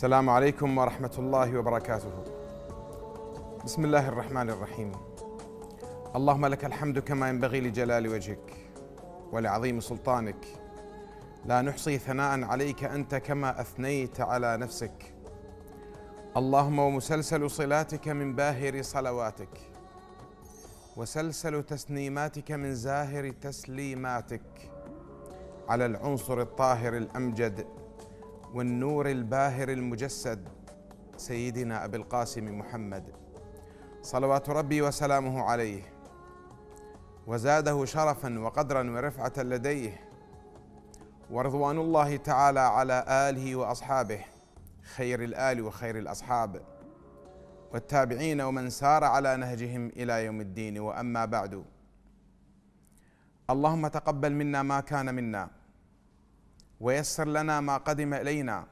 السلام عليكم ورحمة الله وبركاته. بسم الله الرحمن الرحيم. اللهم لك الحمد كما ينبغي لجلال وجهك ولعظيم سلطانك. لا نحصي ثناء عليك أنت كما أثنيت على نفسك. اللهم ومسلسل صلاتك من باهر صلواتك. وسلسل تسنيماتك من زاهر تسليماتك. على العنصر الطاهر الأمجد والنور الباهر المجسد سيدنا ابي القاسم محمد صلوات ربي وسلامه عليه وزاده شرفا وقدرا ورفعه لديه ورضوان الله تعالى على اله واصحابه خير الال وخير الاصحاب والتابعين ومن سار على نهجهم الى يوم الدين واما بعد اللهم تقبل منا ما كان منا ويسر لنا ما قدم الينا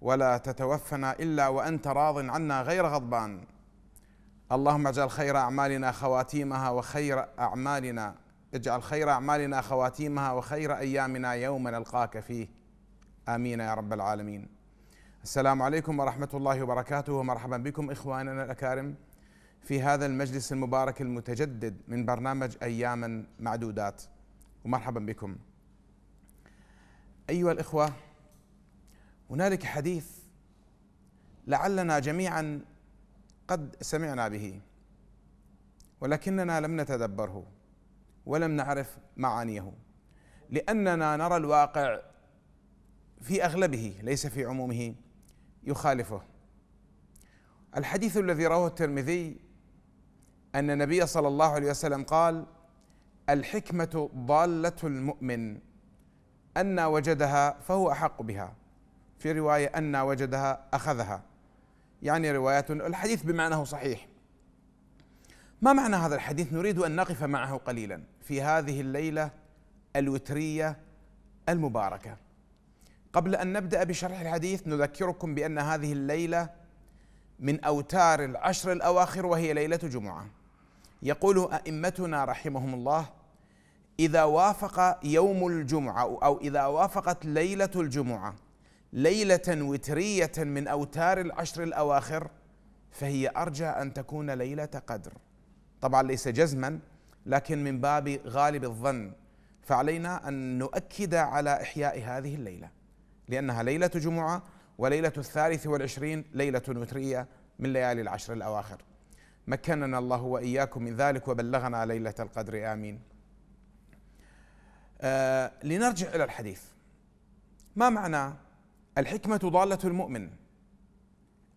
ولا تتوفنا الا وانت راض عنا غير غضبان اللهم اجعل خير اعمالنا خواتيمها وخير اعمالنا اجعل خير اعمالنا خواتيمها وخير ايامنا يوم نلقاك فيه امين يا رب العالمين السلام عليكم ورحمه الله وبركاته ومرحبا بكم اخواننا الاكارم في هذا المجلس المبارك المتجدد من برنامج اياما معدودات ومرحبا بكم ايها الاخوه هنالك حديث لعلنا جميعا قد سمعنا به ولكننا لم نتدبره ولم نعرف معانيه لاننا نرى الواقع في اغلبه ليس في عمومه يخالفه الحديث الذي رواه الترمذي ان النبي صلى الله عليه وسلم قال الحكمه ضاله المؤمن أن وجدها فهو أحق بها في رواية أن وجدها أخذها يعني روايات الحديث بمعناه صحيح ما معنى هذا الحديث نريد أن نقف معه قليلا في هذه الليلة الوترية المباركة قبل أن نبدأ بشرح الحديث نذكركم بأن هذه الليلة من أوتار العشر الأواخر وهي ليلة جمعة يقول أئمتنا رحمهم الله إذا وافق يوم الجمعة أو إذا وافقت ليلة الجمعة ليلة وترية من أوتار العشر الأواخر فهي أرجى أن تكون ليلة قدر طبعا ليس جزما لكن من باب غالب الظن فعلينا أن نؤكد على إحياء هذه الليلة لأنها ليلة جمعة وليلة الثالث والعشرين ليلة وترية من ليالي العشر الأواخر مكننا الله وإياكم من ذلك وبلغنا ليلة القدر آمين آه لنرجع إلى الحديث ما معنى الحكمة ضالة المؤمن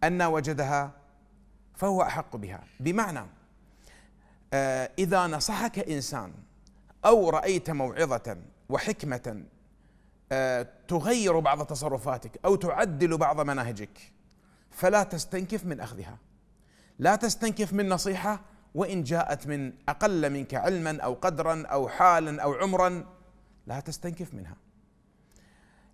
أن وجدها فهو أحق بها بمعنى آه إذا نصحك إنسان أو رأيت موعظة وحكمة آه تغير بعض تصرفاتك أو تعدل بعض مناهجك فلا تستنكف من أخذها لا تستنكف من نصيحة وإن جاءت من أقل منك علما أو قدرا أو حالا أو عمرا لا تستنكف منها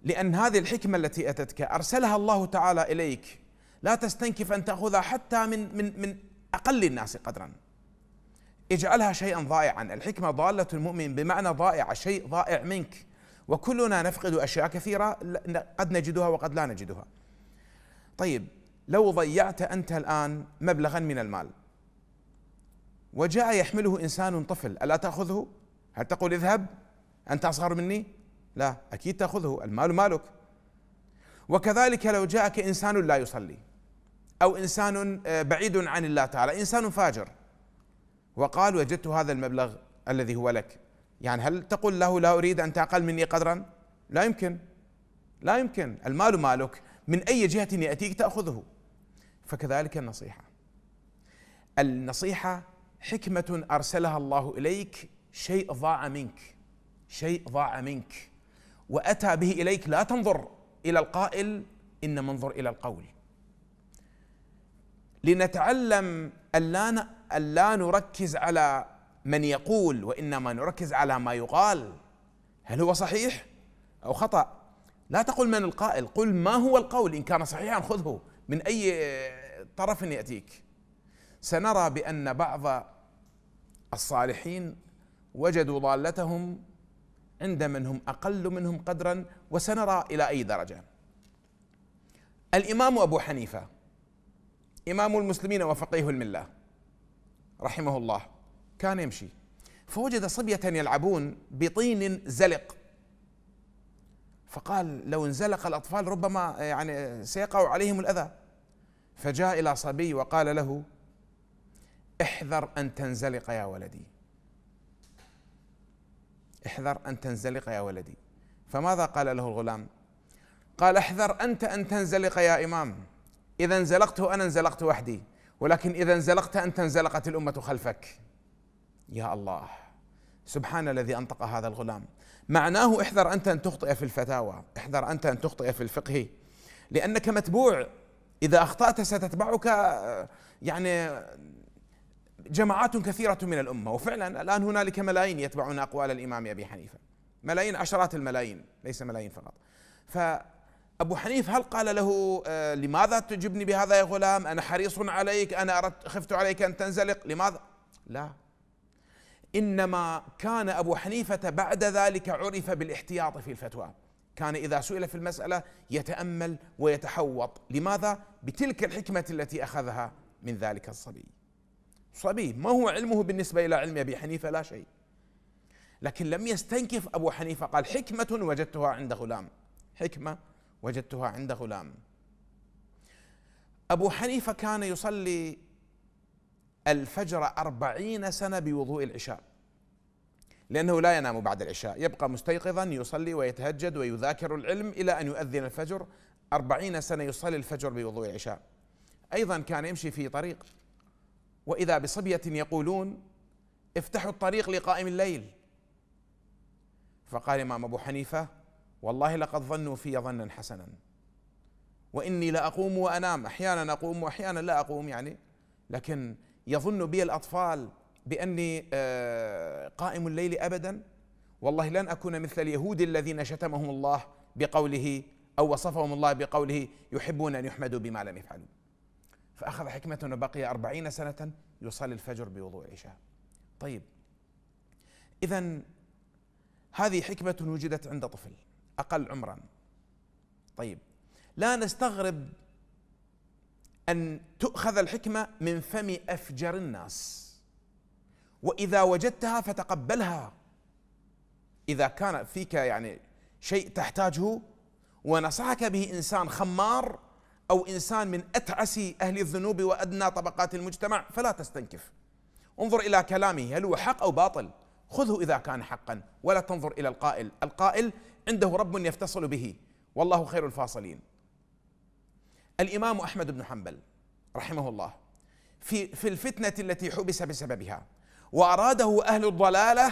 لأن هذه الحكمة التي أتتك أرسلها الله تعالى إليك لا تستنكف أن تأخذها حتى من من من أقل الناس قدرا اجعلها شيئا ضائعا الحكمة ضالة المؤمن بمعنى ضائعة شيء ضائع منك وكلنا نفقد أشياء كثيرة قد نجدها وقد لا نجدها طيب لو ضيعت أنت الآن مبلغا من المال وجاء يحمله إنسان طفل ألا تأخذه؟ هل تقول اذهب؟ انت اصغر مني لا اكيد تاخذه المال مالك وكذلك لو جاءك انسان لا يصلي او انسان آه، بعيد عن الله تعالى انسان فاجر وقال وجدت هذا المبلغ الذي هو لك يعني هل تقول له لا اريد انت اقل مني قدرا لا يمكن لا يمكن المال مالك من اي جهه ياتيك تاخذه فكذلك النصيحه النصيحه حكمه ارسلها الله اليك شيء ضاع منك شيء ضاع منك واتى به اليك لا تنظر الى القائل انما انظر الى القول لنتعلم الا الا نركز على من يقول وانما نركز على ما يقال هل هو صحيح او خطا لا تقل من القائل قل ما هو القول ان كان صحيحا خذه من اي طرف ياتيك سنرى بان بعض الصالحين وجدوا ضالتهم عند من هم اقل منهم قدرا وسنرى الى اي درجه. الامام ابو حنيفه امام المسلمين وفقيه المله رحمه الله كان يمشي فوجد صبيه يلعبون بطين زلق فقال لو انزلق الاطفال ربما يعني سيقع عليهم الاذى فجاء الى صبي وقال له احذر ان تنزلق يا ولدي احذر أن تنزلق يا ولدي فماذا قال له الغلام قال احذر أنت أن تنزلق يا إمام إذا انزلقت أنا انزلقت وحدي ولكن إذا انزلقت أنت انزلقت الأمة خلفك يا الله سبحان الذي أنطق هذا الغلام معناه احذر أنت أن تخطئ في الفتاوى احذر أنت أن تخطئ في الفقه لأنك متبوع إذا أخطأت ستتبعك يعني جماعات كثيرة من الأمة وفعلا الآن هنالك ملايين يتبعون أقوال الإمام أبي حنيفة ملايين عشرات الملايين ليس ملايين فقط فأبو حنيف هل قال له آه، لماذا تجبني بهذا يا غلام أنا حريص عليك أنا أردت خفت عليك أن تنزلق لماذا لا إنما كان أبو حنيفة بعد ذلك عرف بالاحتياط في الفتوى كان إذا سئل في المسألة يتأمل ويتحوط لماذا؟ بتلك الحكمة التي أخذها من ذلك الصبي صبي ما هو علمه بالنسبة إلى علم أبي حنيفة لا شيء لكن لم يستنكف أبو حنيفة قال حكمة وجدتها عند غلام حكمة وجدتها عند غلام أبو حنيفة كان يصلي الفجر أربعين سنة بوضوء العشاء لأنه لا ينام بعد العشاء يبقى مستيقظا يصلي ويتهجد ويذاكر العلم إلى أن يؤذن الفجر أربعين سنة يصلي الفجر بوضوء العشاء أيضا كان يمشي في طريق واذا بصبيه يقولون افتحوا الطريق لقائم الليل فقال الامام ابو حنيفه والله لقد ظنوا في ظنا حسنا واني لاقوم وانام احيانا اقوم واحيانا لا اقوم يعني لكن يظن بي الاطفال باني آه، قائم الليل ابدا والله لن اكون مثل اليهود الذين شتمهم الله بقوله او وصفهم الله بقوله يحبون ان يحمدوا بما لم يفعلوا فأخذ حكمة أنه بقي أربعين سنة يصلي الفجر بوضوء العشاء طيب إذا هذه حكمة وجدت عند طفل أقل عمرا طيب لا نستغرب أن تؤخذ الحكمة من فم أفجر الناس وإذا وجدتها فتقبلها إذا كان فيك يعني شيء تحتاجه ونصحك به إنسان خمار أو إنسان من أتعس أهل الذنوب وأدنى طبقات المجتمع فلا تستنكف انظر إلى كلامه هل هو حق أو باطل خذه إذا كان حقا ولا تنظر إلى القائل القائل عنده رب يفتصل به والله خير الفاصلين الإمام أحمد بن حنبل رحمه الله في في الفتنة التي حبس بسببها وأراده أهل الضلالة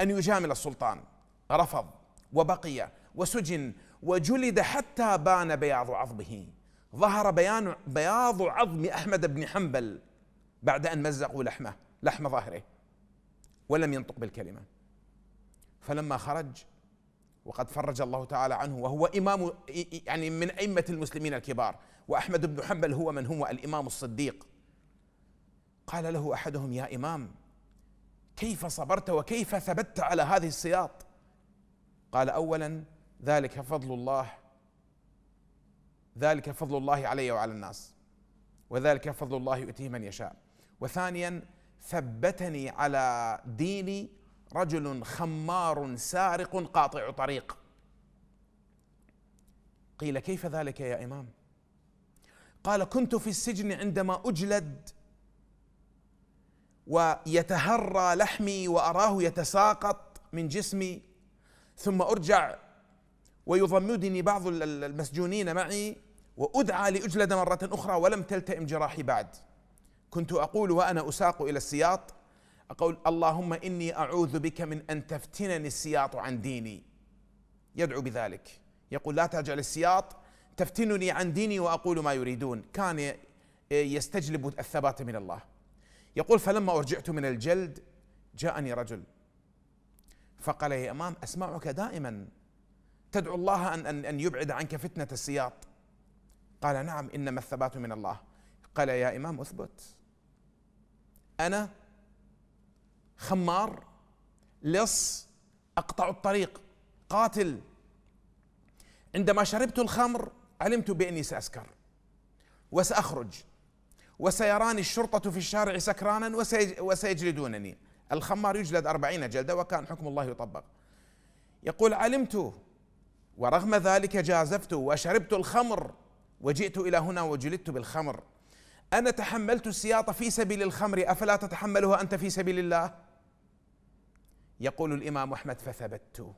أن يجامل السلطان رفض وبقي وسجن وجلد حتى بان بياض عظمه ظهر بيان بياض عظم احمد بن حنبل بعد ان مزقوا لحمه لحم ظهره ولم ينطق بالكلمه فلما خرج وقد فرج الله تعالى عنه وهو امام يعني من ائمه المسلمين الكبار واحمد بن حنبل هو من هو الامام الصديق قال له احدهم يا امام كيف صبرت وكيف ثبت على هذه السياط قال اولا ذلك فضل الله ذلك فضل الله علي وعلى الناس وذلك فضل الله يؤتيه من يشاء وثانيا ثبتني على ديني رجل خمار سارق قاطع طريق قيل كيف ذلك يا امام قال كنت في السجن عندما اجلد ويتهرى لحمي واراه يتساقط من جسمي ثم ارجع ويضمدني بعض المسجونين معي وأدعى لأجلد مرة أخرى ولم تلتئم جراحي بعد كنت أقول وأنا أساق إلى السياط أقول اللهم إني أعوذ بك من أن تفتنني السياط عن ديني يدعو بذلك يقول لا تجعل السياط تفتنني عن ديني وأقول ما يريدون كان يستجلب الثبات من الله يقول فلما أرجعت من الجلد جاءني رجل فقال يا إمام أسمعك دائما تدعو الله أن, أن, أن يبعد عنك فتنة السياط قال نعم إنما الثبات من الله قال يا إمام أثبت أنا خمار لص أقطع الطريق قاتل عندما شربت الخمر علمت بأني سأسكر وسأخرج وسيراني الشرطة في الشارع سكرانا وسيجلدونني الخمار يجلد أربعين جلدة وكان حكم الله يطبق يقول علمت ورغم ذلك جازفت وشربت الخمر وجئت الى هنا وجلدت بالخمر انا تحملت السياط في سبيل الخمر افلا تتحملها انت في سبيل الله يقول الامام احمد فثبت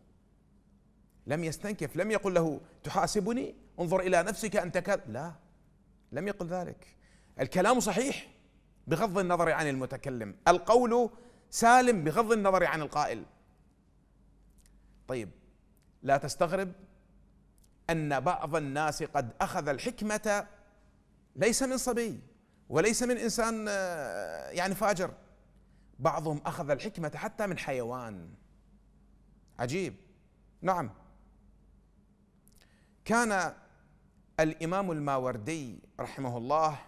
لم يستنكف لم يقل له تحاسبني انظر الى نفسك انت كذا لا لم يقل ذلك الكلام صحيح بغض النظر عن المتكلم القول سالم بغض النظر عن القائل طيب لا تستغرب ان بعض الناس قد اخذ الحكمه ليس من صبي وليس من انسان آه، يعني فاجر بعضهم اخذ الحكمه حتى من حيوان عجيب نعم كان الامام الماوردي رحمه الله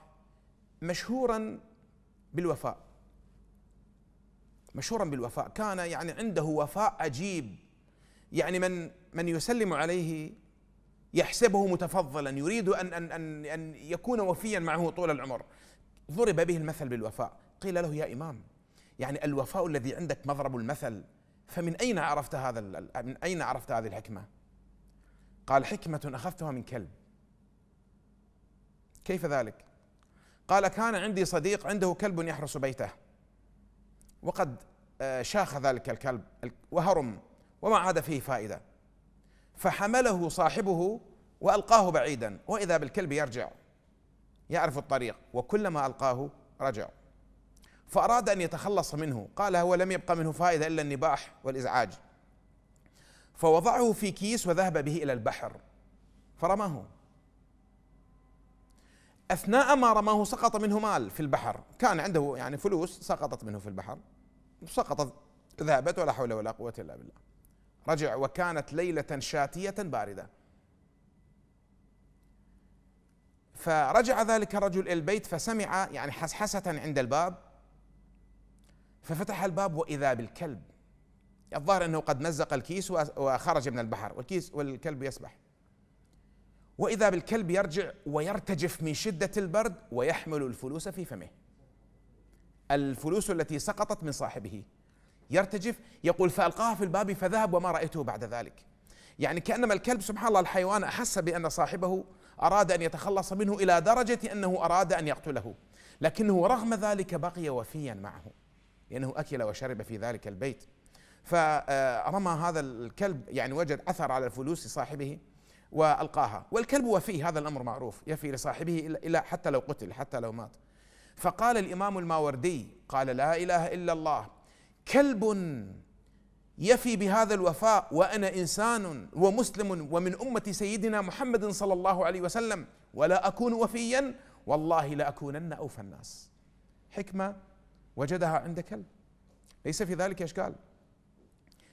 مشهورا بالوفاء مشهورا بالوفاء كان يعني عنده وفاء عجيب يعني من من يسلم عليه يحسبه متفضلا يريد أن, أن, أن, أن يكون وفيا معه طول العمر ضرب به المثل بالوفاء قيل له يا إمام يعني الوفاء الذي عندك مضرب المثل فمن أين عرفت هذا من أين عرفت هذه الحكمة قال حكمة أخذتها من كلب كيف ذلك قال كان عندي صديق عنده كلب يحرس بيته وقد آه، شاخ ذلك الكلب وهرم وما عاد فيه فائده فحمله صاحبه والقاه بعيدا واذا بالكلب يرجع يعرف الطريق وكلما القاه رجع فاراد ان يتخلص منه قال هو لم يبقى منه فائده الا النباح والازعاج فوضعه في كيس وذهب به الى البحر فرماه اثناء ما رماه سقط منه مال في البحر كان عنده يعني فلوس سقطت منه في البحر سقطت ذهبت ولا حول ولا قوه الا بالله رجع وكانت ليلة شاتية باردة فرجع ذلك الرجل إلى البيت فسمع يعني حسحسة عند الباب ففتح الباب وإذا بالكلب الظاهر أنه قد مزق الكيس وخرج من البحر والكيس والكلب يسبح وإذا بالكلب يرجع ويرتجف من شدة البرد ويحمل الفلوس في فمه الفلوس التي سقطت من صاحبه يرتجف يقول فألقاها في الباب فذهب وما رأيته بعد ذلك يعني كأنما الكلب سبحان الله الحيوان أحس بأن صاحبه أراد أن يتخلص منه إلى درجة أنه أراد أن يقتله لكنه رغم ذلك بقي وفيا معه لأنه أكل وشرب في ذلك البيت فرمى هذا الكلب يعني وجد أثر على الفلوس صاحبه وألقاها والكلب وفي هذا الأمر معروف يفي لصاحبه إلا حتى لو قتل حتى لو مات فقال الإمام الماوردي قال لا إله إلا الله كلب يفي بهذا الوفاء وانا انسان ومسلم ومن امه سيدنا محمد صلى الله عليه وسلم ولا اكون وفيا والله لاكونن اوفى الناس حكمه وجدها عند كلب ليس في ذلك اشكال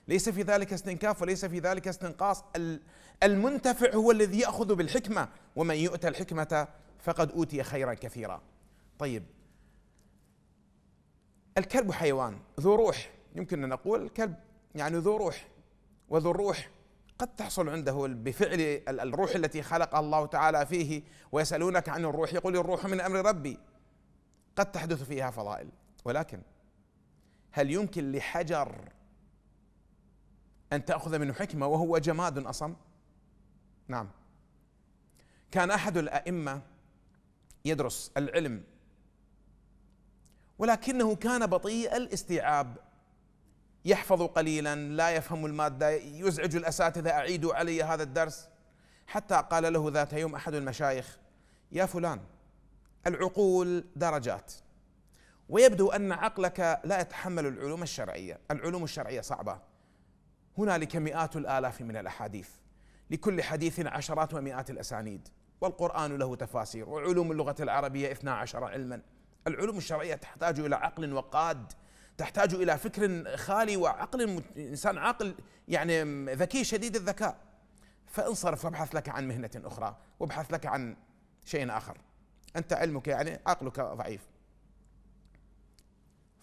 ليس في ذلك استنكاف وليس في ذلك استنقاص المنتفع هو الذي ياخذ بالحكمه ومن يؤتى الحكمه فقد اوتي خيرا كثيرا طيب الكلب حيوان ذو روح يمكن أن نقول الكلب يعني ذو روح وذو الروح قد تحصل عنده بفعل الروح التي خلقها الله تعالى فيه ويسألونك عن الروح يقول الروح من أمر ربي قد تحدث فيها فضائل ولكن هل يمكن لحجر أن تأخذ منه حكمة وهو جماد أصم نعم كان أحد الأئمة يدرس العلم ولكنه كان بطيء الاستيعاب يحفظ قليلا لا يفهم الماده يزعج الاساتذه اعيدوا علي هذا الدرس حتى قال له ذات يوم احد المشايخ يا فلان العقول درجات ويبدو ان عقلك لا يتحمل العلوم الشرعيه، العلوم الشرعيه صعبه. هنالك مئات الالاف من الاحاديث، لكل حديث عشرات ومئات الاسانيد، والقران له تفاسير، وعلوم اللغه العربيه 12 علما. العلوم الشرعية تحتاج إلى عقل وقاد تحتاج إلى فكر خالي وعقل إنسان عاقل يعني ذكي شديد الذكاء فانصرف وابحث لك عن مهنة أخرى وابحث لك عن شيء آخر أنت علمك يعني عقلك ضعيف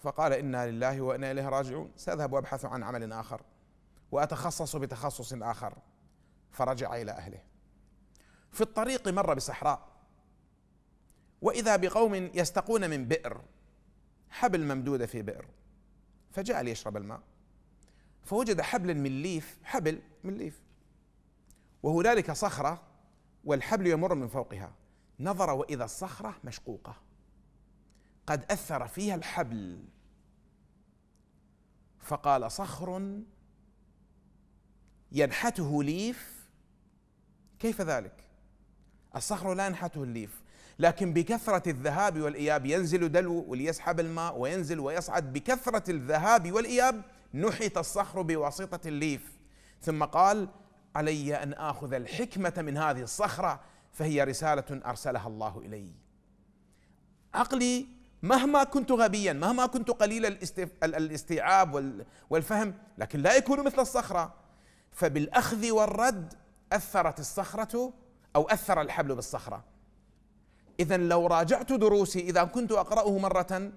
فقال إنا لله وإنا إليه راجعون سأذهب وأبحث عن عمل آخر وأتخصص بتخصص آخر فرجع إلى أهله في الطريق مر بصحراء واذا بقوم يستقون من بئر حبل ممدوده في بئر فجاء ليشرب الماء فوجد حبلا من ليف حبل من ليف وهنالك صخره والحبل يمر من فوقها نظر واذا الصخره مشقوقه قد اثر فيها الحبل فقال صخر ينحته ليف كيف ذلك الصخر لا ينحته الليف لكن بكثرة الذهاب والإياب ينزل دلو وليسحب الماء وينزل ويصعد بكثرة الذهاب والإياب نحت الصخر بواسطة الليف ثم قال علي أن آخذ الحكمة من هذه الصخرة فهي رسالة أرسلها الله إلي عقلي مهما كنت غبيا مهما كنت قليل الاستيعاب والفهم لكن لا يكون مثل الصخرة فبالأخذ والرد أثرت الصخرة أو أثر الحبل بالصخرة إذا لو راجعت دروسي إذا كنت أقرأه مرة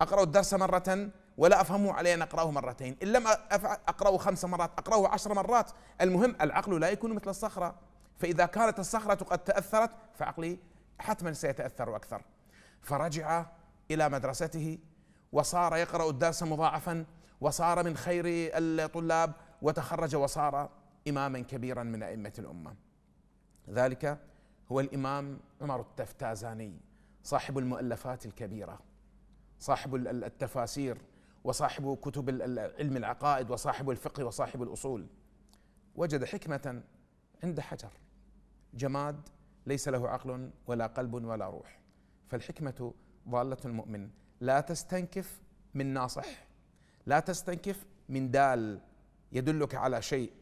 أقرأ الدرس مرة ولا أفهمه علي أن أقرأه مرتين إن لم أقرأه خمس مرات أقرأه عشر مرات المهم العقل لا يكون مثل الصخرة فإذا كانت الصخرة قد تأثرت فعقلي حتما سيتأثر أكثر فرجع إلى مدرسته وصار يقرأ الدرس مضاعفا وصار من خير الطلاب وتخرج وصار إماما كبيرا من أئمة الأمة ذلك هو الامام عمر التفتازاني صاحب المؤلفات الكبيره صاحب التفاسير وصاحب كتب علم العقائد وصاحب الفقه وصاحب الاصول وجد حكمه عند حجر جماد ليس له عقل ولا قلب ولا روح فالحكمه ضاله المؤمن لا تستنكف من ناصح لا تستنكف من دال يدلك على شيء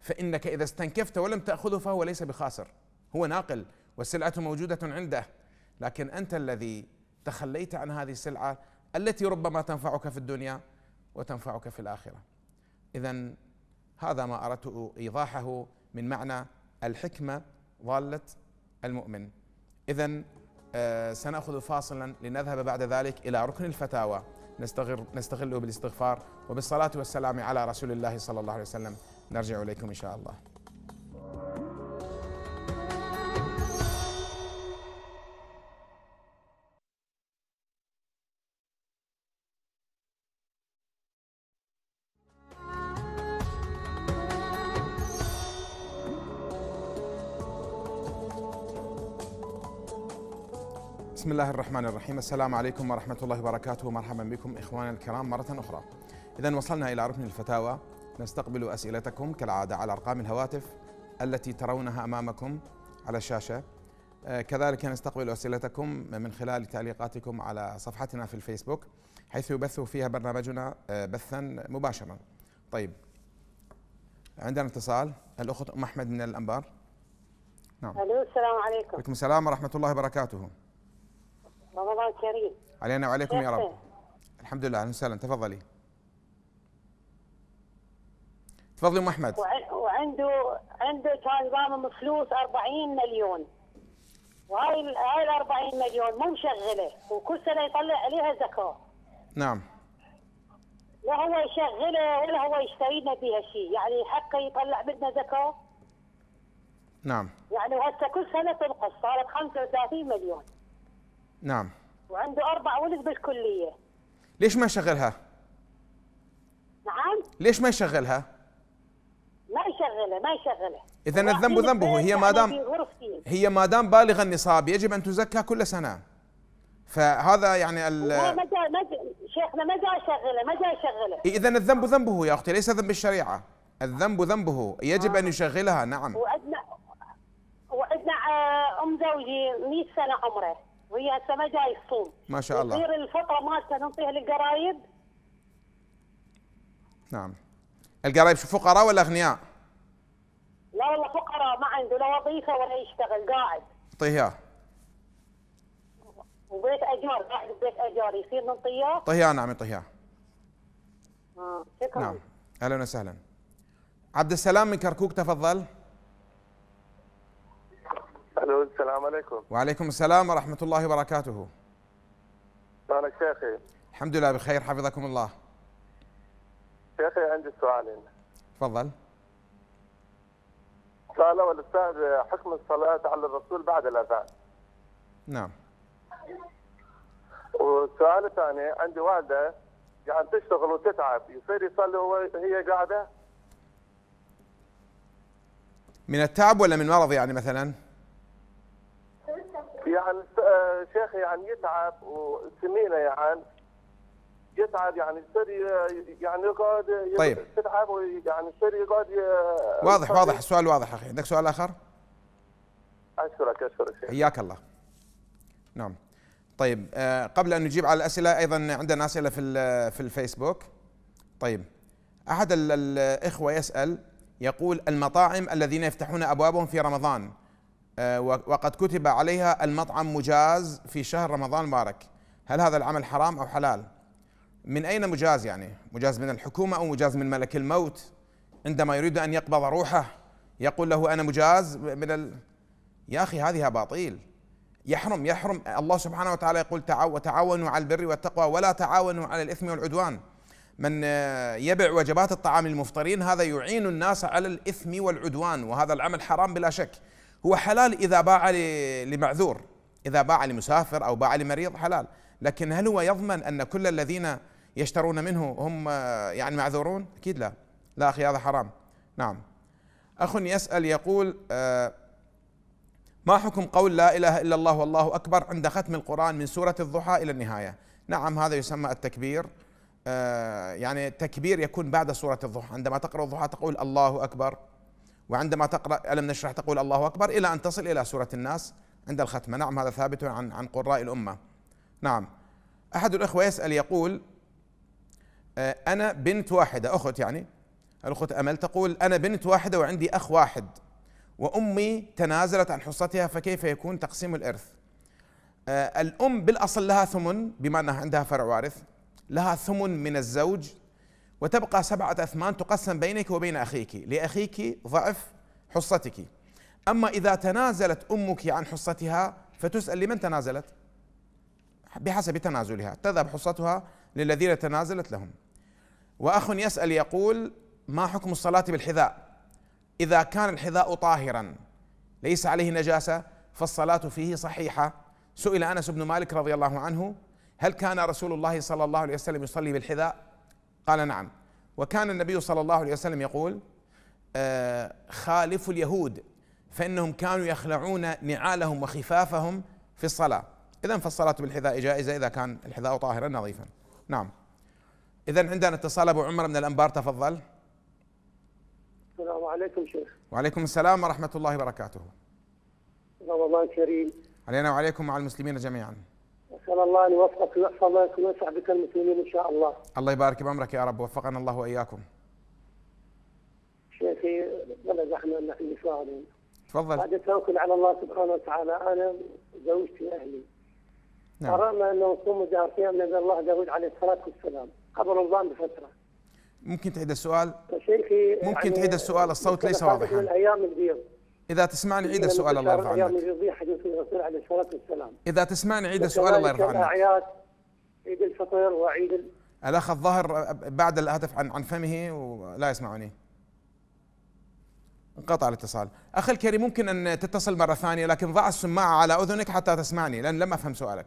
فانك اذا استنكفت ولم تاخذه فهو ليس بخاسر هو ناقل والسلعة موجودة عنده لكن أنت الذي تخليت عن هذه السلعة التي ربما تنفعك في الدنيا وتنفعك في الآخرة إذا هذا ما أردت إيضاحه من معنى الحكمة ضالة المؤمن إذا آه، سنأخذ فاصلا لنذهب بعد ذلك إلى ركن الفتاوى نستغله بالاستغفار وبالصلاة والسلام على رسول الله صلى الله عليه وسلم نرجع إليكم إن شاء الله الله الرحمن الرحيم السلام عليكم ورحمة الله وبركاته ومرحبا بكم إخواني الكرام مرة أخرى إذا وصلنا إلى ركن الفتاوى نستقبل أسئلتكم كالعادة على أرقام الهواتف التي ترونها أمامكم على الشاشة آه، كذلك نستقبل أسئلتكم من خلال تعليقاتكم على صفحتنا في الفيسبوك حيث يبث فيها برنامجنا آه، بثا مباشرا طيب عندنا اتصال الأخت أم أحمد من الأنبار نعم الو السلام عليكم وعليكم السلام ورحمة الله وبركاته رمضان كريم علينا وعليكم يا رب الحمد لله اهلا وسهلا تفضلي تفضلي ام احمد وعنده عنده كان ضامن فلوس 40 مليون وهاي هاي ال 40 مليون مو مشغله وكل سنه يطلع عليها زكاه نعم لا هو يشغله ولا هو يشتري لنا بها شيء يعني حقه يطلع بدنا زكاه نعم يعني وهسه كل سنه تنقص صارت 35 مليون نعم وعنده أربع ولد بالكلية ليش ما يشغلها؟ نعم ليش ما يشغلها؟ ما يشغلها ما يشغلها إذا الذنب ذنبه هي ما دام هي ما دام بالغ النصاب يجب أن تزكى كل سنة فهذا يعني ال ما جاء ما جاء شيخنا ما جاء شغله ما جاء شغله اذا الذنب ذنبه يا اختي ليس ذنب الشريعه الذنب ذنبه يجب آه. ان نعم. يشغلها نعم وعندنا وعندنا آه، ام زوجي 100 سنه عمره وهي هسه ما جاي تصوم ما شاء الله تصير الفطره مالته ننطيها للقرايب نعم القرايب شو فقراء ولا اغنياء؟ لا والله فقراء ما عنده لا وظيفه ولا يشتغل قاعد طيها وبيت اجار قاعد ببيت اجار يصير ننطيه؟ طيها نعم طيها آه، شكرا نعم اهلا وسهلا عبد السلام من كركوك تفضل عليكم وعليكم السلام ورحمة الله وبركاته شلونك شيخي الحمد لله بخير حفظكم الله شيخي عندي سؤالين تفضل سؤال أول أستاذ حكم الصلاة على الرسول بعد الأذان نعم والسؤال الثاني عندي والدة قاعد تشتغل وتتعب يصير يصلي وهي قاعدة من التعب ولا من مرض يعني مثلا؟ يعني آه، شيخ يعني يتعب وسمينا يعني يتعب يعني يصير يعني يقعد طيب يتعب يعني يصير يقعد واضح واضح السؤال واضح اخي عندك سؤال اخر؟ اشكرك اشكرك شيخ حياك الله نعم طيب آه، قبل ان نجيب على الاسئله ايضا عندنا اسئله في في الفيسبوك طيب احد الاخوه يسال يقول المطاعم الذين يفتحون ابوابهم في رمضان آه، وقد كتب عليها المطعم مجاز في شهر رمضان المبارك هل هذا العمل حرام أو حلال من أين مجاز يعني مجاز من الحكومة أو مجاز من ملك الموت عندما يريد أن يقبض روحه يقول له أنا مجاز من ال... يا أخي هذه باطيل يحرم يحرم الله سبحانه وتعالى يقول تعاونوا على البر والتقوى ولا تعاونوا على الإثم والعدوان من آه، يبع وجبات الطعام للمفطرين هذا يعين الناس على الإثم والعدوان وهذا العمل حرام بلا شك هو حلال إذا باع لمعذور إذا باع لمسافر أو باع لمريض حلال لكن هل هو يضمن أن كل الذين يشترون منه هم يعني معذورون أكيد لا لا أخي هذا حرام نعم أخ يسأل يقول آه، ما حكم قول لا إله إلا الله والله أكبر عند ختم القرآن من سورة الضحى إلى النهاية نعم هذا يسمى التكبير آه، يعني التكبير يكون بعد سورة الضحى عندما تقرأ الضحى تقول الله أكبر وعندما تقرأ ألم نشرح تقول الله أكبر إلى أن تصل إلى سورة الناس عند الختمة نعم هذا ثابت عن عن قراء الأمة نعم أحد الإخوة يسأل يقول آه، أنا بنت واحدة أخت يعني الأخت أمل تقول أنا بنت واحدة وعندي أخ واحد وأمي تنازلت عن حصتها فكيف يكون تقسيم الإرث آه، الأم بالأصل لها ثمن بما أنها عندها فرع وارث لها ثمن من الزوج وتبقى سبعة أثمان تقسم بينك وبين أخيك لأخيك ضعف حصتك أما إذا تنازلت أمك عن حصتها فتسأل لمن تنازلت بحسب تنازلها تذهب حصتها للذين تنازلت لهم وأخ يسأل يقول ما حكم الصلاة بالحذاء إذا كان الحذاء طاهرا ليس عليه نجاسة فالصلاة فيه صحيحة سئل أنس بن مالك رضي الله عنه هل كان رسول الله صلى الله عليه وسلم يصلي بالحذاء قال نعم وكان النبي صلى الله عليه وسلم يقول آه، خالف اليهود فإنهم كانوا يخلعون نعالهم وخفافهم في الصلاة إذا فالصلاة بالحذاء جائزة إذا كان الحذاء طاهرا نظيفا نعم إذا عندنا اتصال أبو عمر من الأنبار تفضل السلام عليكم شيخ وعليكم السلام ورحمة الله وبركاته رمضان كريم علينا وعليكم وعلى المسلمين جميعا نسال الله ان يوفقك ويحفظك وينفع بك المسلمين ان شاء الله. الله يبارك بامرك يا رب وفقنا الله واياكم. شيخي ولا زحمه ان عندي سؤالين. تفضل. بعد التوكل على الله سبحانه وتعالى انا زوجتي اهلي. نعم. قررنا ان نصوم دار صيام نبي الله داود عليه الصلاه والسلام قبل رمضان بفتره. ممكن تعيد السؤال؟ شيخي ممكن يعني تعيد السؤال الصوت ليس واضحا. من الايام البيض. إذا تسمعني عيد السؤال الله يرضى عنك. إذا تسمعني عيد السؤال الله يرضى عنك. عيد الفطر وعيد الأخ الظاهر بعد الهدف عن عن فمه ولا يسمعني. انقطع الاتصال. أخي الكريم ممكن أن تتصل مرة ثانية لكن ضع السماعة على أذنك حتى تسمعني لأن لم أفهم سؤالك.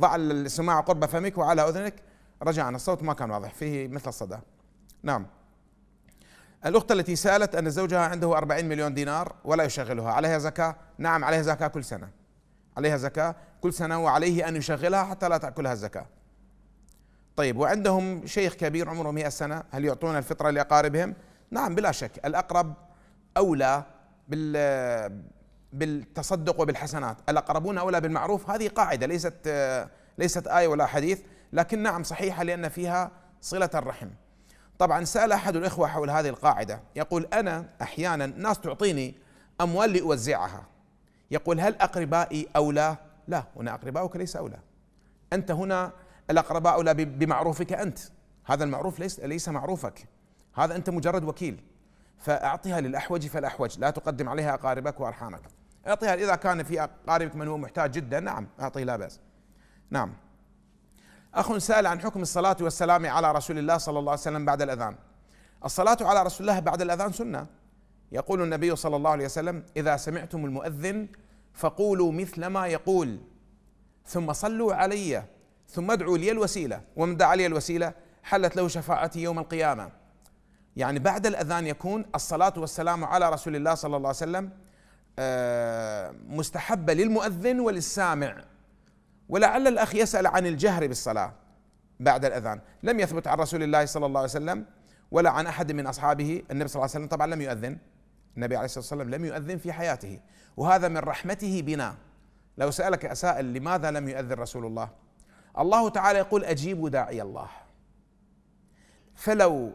ضع السماعة قرب فمك وعلى أذنك رجعنا الصوت ما كان واضح فيه مثل الصدى. نعم. الأخت التي سألت أن زوجها عنده 40 مليون دينار ولا يشغلها عليها زكاة نعم عليها زكاة كل سنة عليها زكاة كل سنة وعليه أن يشغلها حتى لا تأكلها الزكاة طيب وعندهم شيخ كبير عمره 100 سنة هل يعطون الفطرة لأقاربهم نعم بلا شك الأقرب أولى بال بالتصدق وبالحسنات الأقربون أولى بالمعروف هذه قاعدة ليست ليست آية ولا حديث لكن نعم صحيحة لأن فيها صلة الرحم طبعا سأل أحد الإخوة حول هذه القاعدة يقول أنا أحيانا ناس تعطيني أموال لأوزعها يقول هل أقربائي أولى لا هنا اقربائك ليس أولى أنت هنا الأقرباء أولى بمعروفك أنت هذا المعروف ليس, ليس معروفك هذا أنت مجرد وكيل فأعطها للأحوج فالأحوج لا تقدم عليها أقاربك وأرحامك أعطيها إذا كان في أقاربك من هو محتاج جدا نعم أعطيه لا بأس نعم أخ سأل عن حكم الصلاة والسلام على رسول الله صلى الله عليه وسلم بعد الأذان الصلاة على رسول الله بعد الأذان سنة يقول النبي صلى الله عليه وسلم إذا سمعتم المؤذن فقولوا مثل ما يقول ثم صلوا علي ثم ادعوا لي الوسيلة ومن دعا لي الوسيلة حلت له شفاعتي يوم القيامة يعني بعد الأذان يكون الصلاة والسلام على رسول الله صلى الله عليه وسلم آه، مستحبة للمؤذن وللسامع ولعل الأخ يسأل عن الجهر بالصلاة بعد الأذان لم يثبت عن رسول الله صلى الله عليه وسلم ولا عن أحد من أصحابه النبي صلى الله عليه وسلم طبعا لم يؤذن النبي عليه الصلاة والسلام لم يؤذن في حياته وهذا من رحمته بنا لو سألك سائل لماذا لم يؤذن رسول الله الله تعالى يقول أجيبوا داعي الله فلو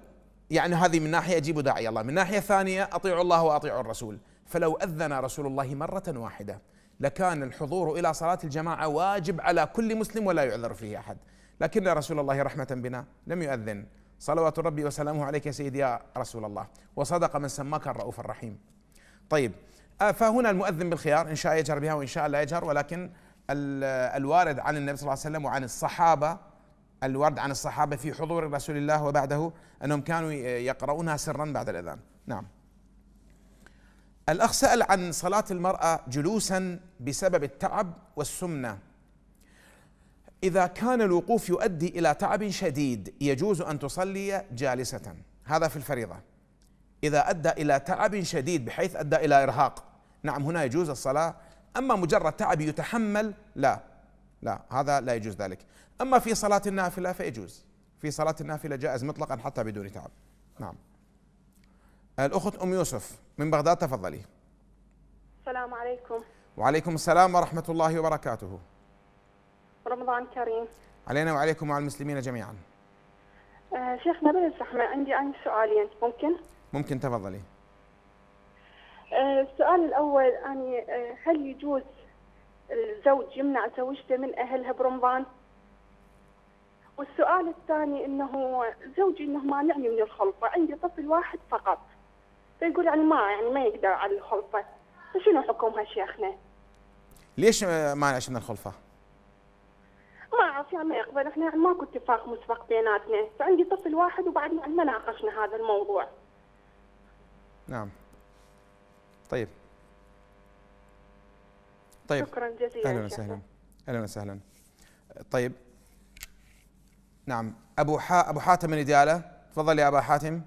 يعني هذه من ناحية أجيبوا داعي الله من ناحية ثانية أطيعوا الله وأطيعوا الرسول فلو أذن رسول الله مرة واحدة لكان الحضور الى صلاه الجماعه واجب على كل مسلم ولا يعذر فيه احد لكن رسول الله رحمه بنا لم يؤذن صلوات ربي وسلامه عليك يا سيدي يا رسول الله وصدق من سماك الرؤوف الرحيم طيب آه، فهنا المؤذن بالخيار ان شاء يجهر بها وان شاء لا يجهر ولكن الوارد عن النبي صلى الله عليه وسلم وعن الصحابه الورد عن الصحابه في حضور رسول الله وبعده انهم كانوا يقرؤونها سرا بعد الاذان نعم الأخ سأل عن صلاة المرأة جلوسا بسبب التعب والسمنة إذا كان الوقوف يؤدي إلى تعب شديد يجوز أن تصلي جالسة هذا في الفريضة إذا أدى إلى تعب شديد بحيث أدى إلى إرهاق نعم هنا يجوز الصلاة أما مجرد تعب يتحمل لا لا هذا لا يجوز ذلك أما في صلاة النافلة فيجوز في صلاة النافلة جائز مطلقا حتى بدون تعب نعم الأخت أم يوسف من بغداد تفضلي السلام عليكم وعليكم السلام ورحمة الله وبركاته رمضان كريم علينا وعليكم وعلى المسلمين جميعا آه شيخنا بلا الزحمة عندي أنا سؤالين يعني، ممكن؟ ممكن تفضلي آه السؤال الأول أني آه هل يجوز الزوج يمنع زوجته من أهلها برمضان؟ والسؤال الثاني أنه زوجي أنه مانعني من الخلطة عندي طفل واحد فقط فيقول يعني ما يعني ما يقدر على الخلفه فشنو حكمها شيخنا؟ ليش ما عشنا من الخلفه؟ ما اعرف يعني ما يقبل احنا يعني ماكو اتفاق مسبق بيناتنا فعندي طفل واحد وبعد يعني ما ناقشنا هذا الموضوع نعم طيب طيب شكرا جزيلا اهلا وسهلا اهلا وسهلا طيب نعم ابو حا ابو حاتم من دياله تفضل يا ابا حاتم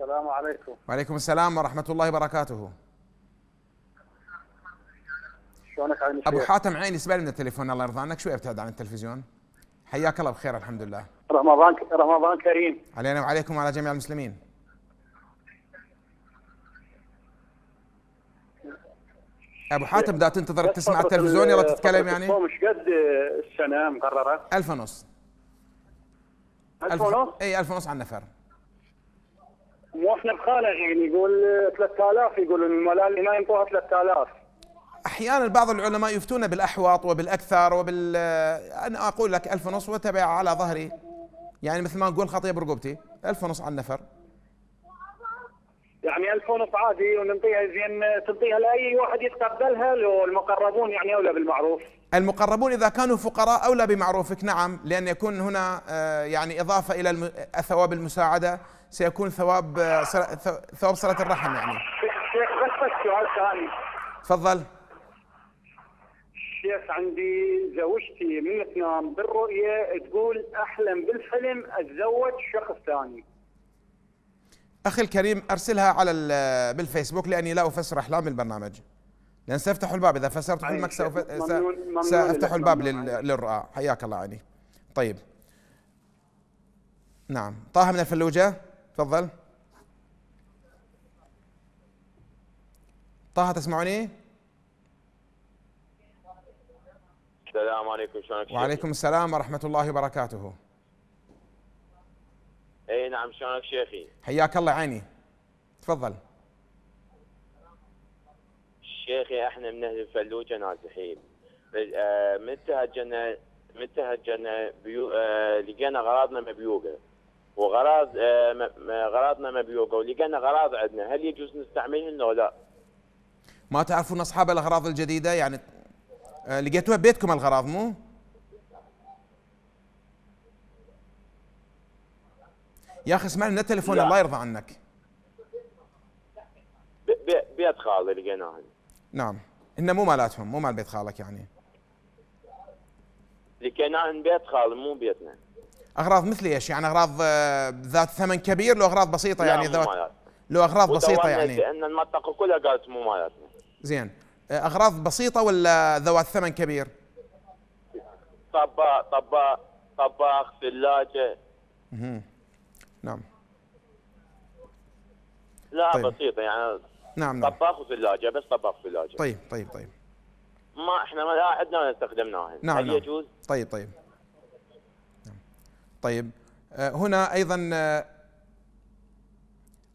السلام عليكم وعليكم السلام ورحمة الله وبركاته شلونك ابو حاتم عيني سبالي من التليفون الله يرضى عنك شوي ابتعد عن التلفزيون حياك الله بخير الحمد لله رمضان رمضان كريم علينا وعليكم وعلى جميع المسلمين ابو حاتم دا تنتظر تسمع التلفزيون يلا تتكلم يعني مش قد السنه مقرره 1000 ونص 1000 ونص اي 1000 ونص على النفر مو احنا يعني يقول 3000 يقول الملالي ما ينطوها 3000 احيانا بعض العلماء يفتون بالاحوط وبالاكثر وبال انا اقول لك ألف ونص وتبع على ظهري يعني مثل ما نقول خطيه برقبتي ألف ونص على النفر يعني ألف ونص عادي ونعطيها زين تعطيها لاي واحد يتقبلها لو المقربون يعني اولى بالمعروف المقربون اذا كانوا فقراء اولى بمعروفك نعم لان يكون هنا آه، يعني اضافه الى الثواب المساعده سيكون ثواب ثواب صلاه الرحم يعني شيخ بس بس سؤال ثاني تفضل شيخ عندي زوجتي من تنام بالرؤيه تقول احلم بالحلم اتزوج شخص ثاني اخي الكريم ارسلها على بالفيسبوك لاني لا افسر احلام البرنامج لان سافتح الباب اذا فسرت علمك سوف سافتح الباب للرؤى حياك الله علي. طيب نعم طه من الفلوجه تفضل طه تسمعوني؟ السلام عليكم شلونك وعليكم السلام ورحمة الله وبركاته اي نعم شلونك شيخي حياك الله عيني تفضل شيخي احنا من اهل الفلوجة آه، نازحين من هجنا من هجنا بيو... آه، لقينا اغراضنا مبيوقه وغراض آه، غراضنا بيوقعوا ولقينا غراض عندنا هل يجوز نستعملهن او لا؟ ما تعرفون اصحاب الاغراض الجديده يعني آه، لقيتوها ببيتكم الغراض مو؟ يا اخي اسمعني من التليفون الله يرضى عنك بيت خالي لقيناها نعم انه مو مالاتهم مو مال بيت خالك يعني لقيناهن بيت خالي مو بيتنا اغراض مثل ايش يعني اغراض آه، ذات ثمن كبير لو اغراض بسيطه يعني ذات لو اغراض بسيطه يعني لان المنطقه كلها قالت مو مالتنا زين آه، اغراض بسيطه ولا ذوات ثمن كبير؟ طباخ طباخ طباخ ثلاجه نعم لا طيب. بسيطه يعني نعم نعم طباخ وثلاجه بس طباخ وثلاجه طيب طيب طيب ما احنا ما عندنا استخدمناها نعم هل نعم. يجوز؟ طيب طيب طيب آه، هنا ايضا آه،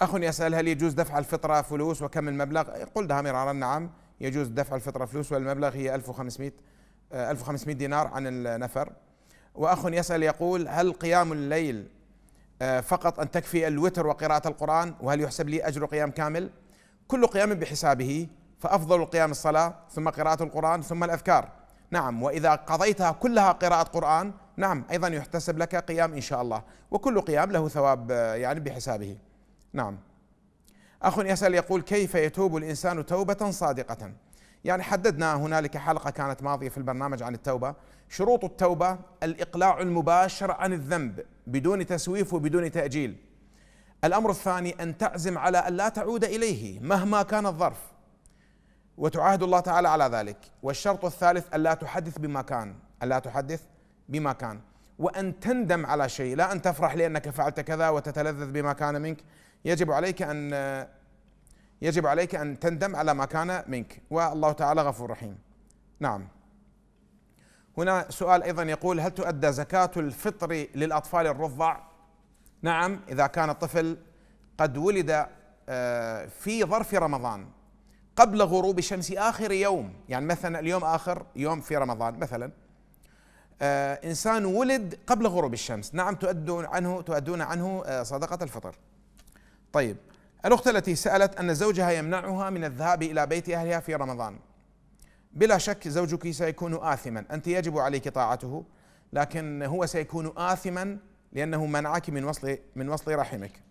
اخ يسال هل يجوز دفع الفطره فلوس وكم المبلغ؟ قلتها مرارا نعم يجوز دفع الفطره فلوس والمبلغ هي 1500 1500 آه، دينار عن النفر واخ يسال يقول هل قيام الليل فقط ان تكفي الوتر وقراءه القران وهل يحسب لي اجر قيام كامل؟ كل قيام بحسابه فافضل القيام الصلاه ثم قراءه القران ثم الاذكار نعم وإذا قضيتها كلها قراءة قرآن نعم أيضا يحتسب لك قيام إن شاء الله وكل قيام له ثواب آه، يعني بحسابه نعم أخ يسأل يقول كيف يتوب الإنسان توبة صادقة يعني حددنا هنالك حلقة كانت ماضية في البرنامج عن التوبة شروط التوبة الإقلاع المباشر عن الذنب بدون تسويف وبدون تأجيل الأمر الثاني أن تعزم على أن لا تعود إليه مهما كان الظرف وتعاهد الله تعالى على ذلك والشرط الثالث ألا تحدث بما كان ألا تحدث بما كان وأن تندم على شيء لا أن تفرح لأنك فعلت كذا وتتلذذ بما كان منك يجب عليك أن يجب عليك أن تندم على ما كان منك والله تعالى غفور رحيم نعم هنا سؤال أيضا يقول هل تؤدى زكاة الفطر للأطفال الرضع نعم إذا كان الطفل قد ولد آه، في ظرف رمضان قبل غروب الشمس آخر يوم يعني مثلا اليوم آخر يوم في رمضان مثلا آه إنسان ولد قبل غروب الشمس نعم تؤدون عنه تؤدون عنه آه صدقة الفطر طيب الأخت التي سألت أن زوجها يمنعها من الذهاب إلى بيت أهلها في رمضان بلا شك زوجك سيكون آثما أنت يجب عليك طاعته لكن هو سيكون آثما لأنه منعك من وصل من وصل رحمك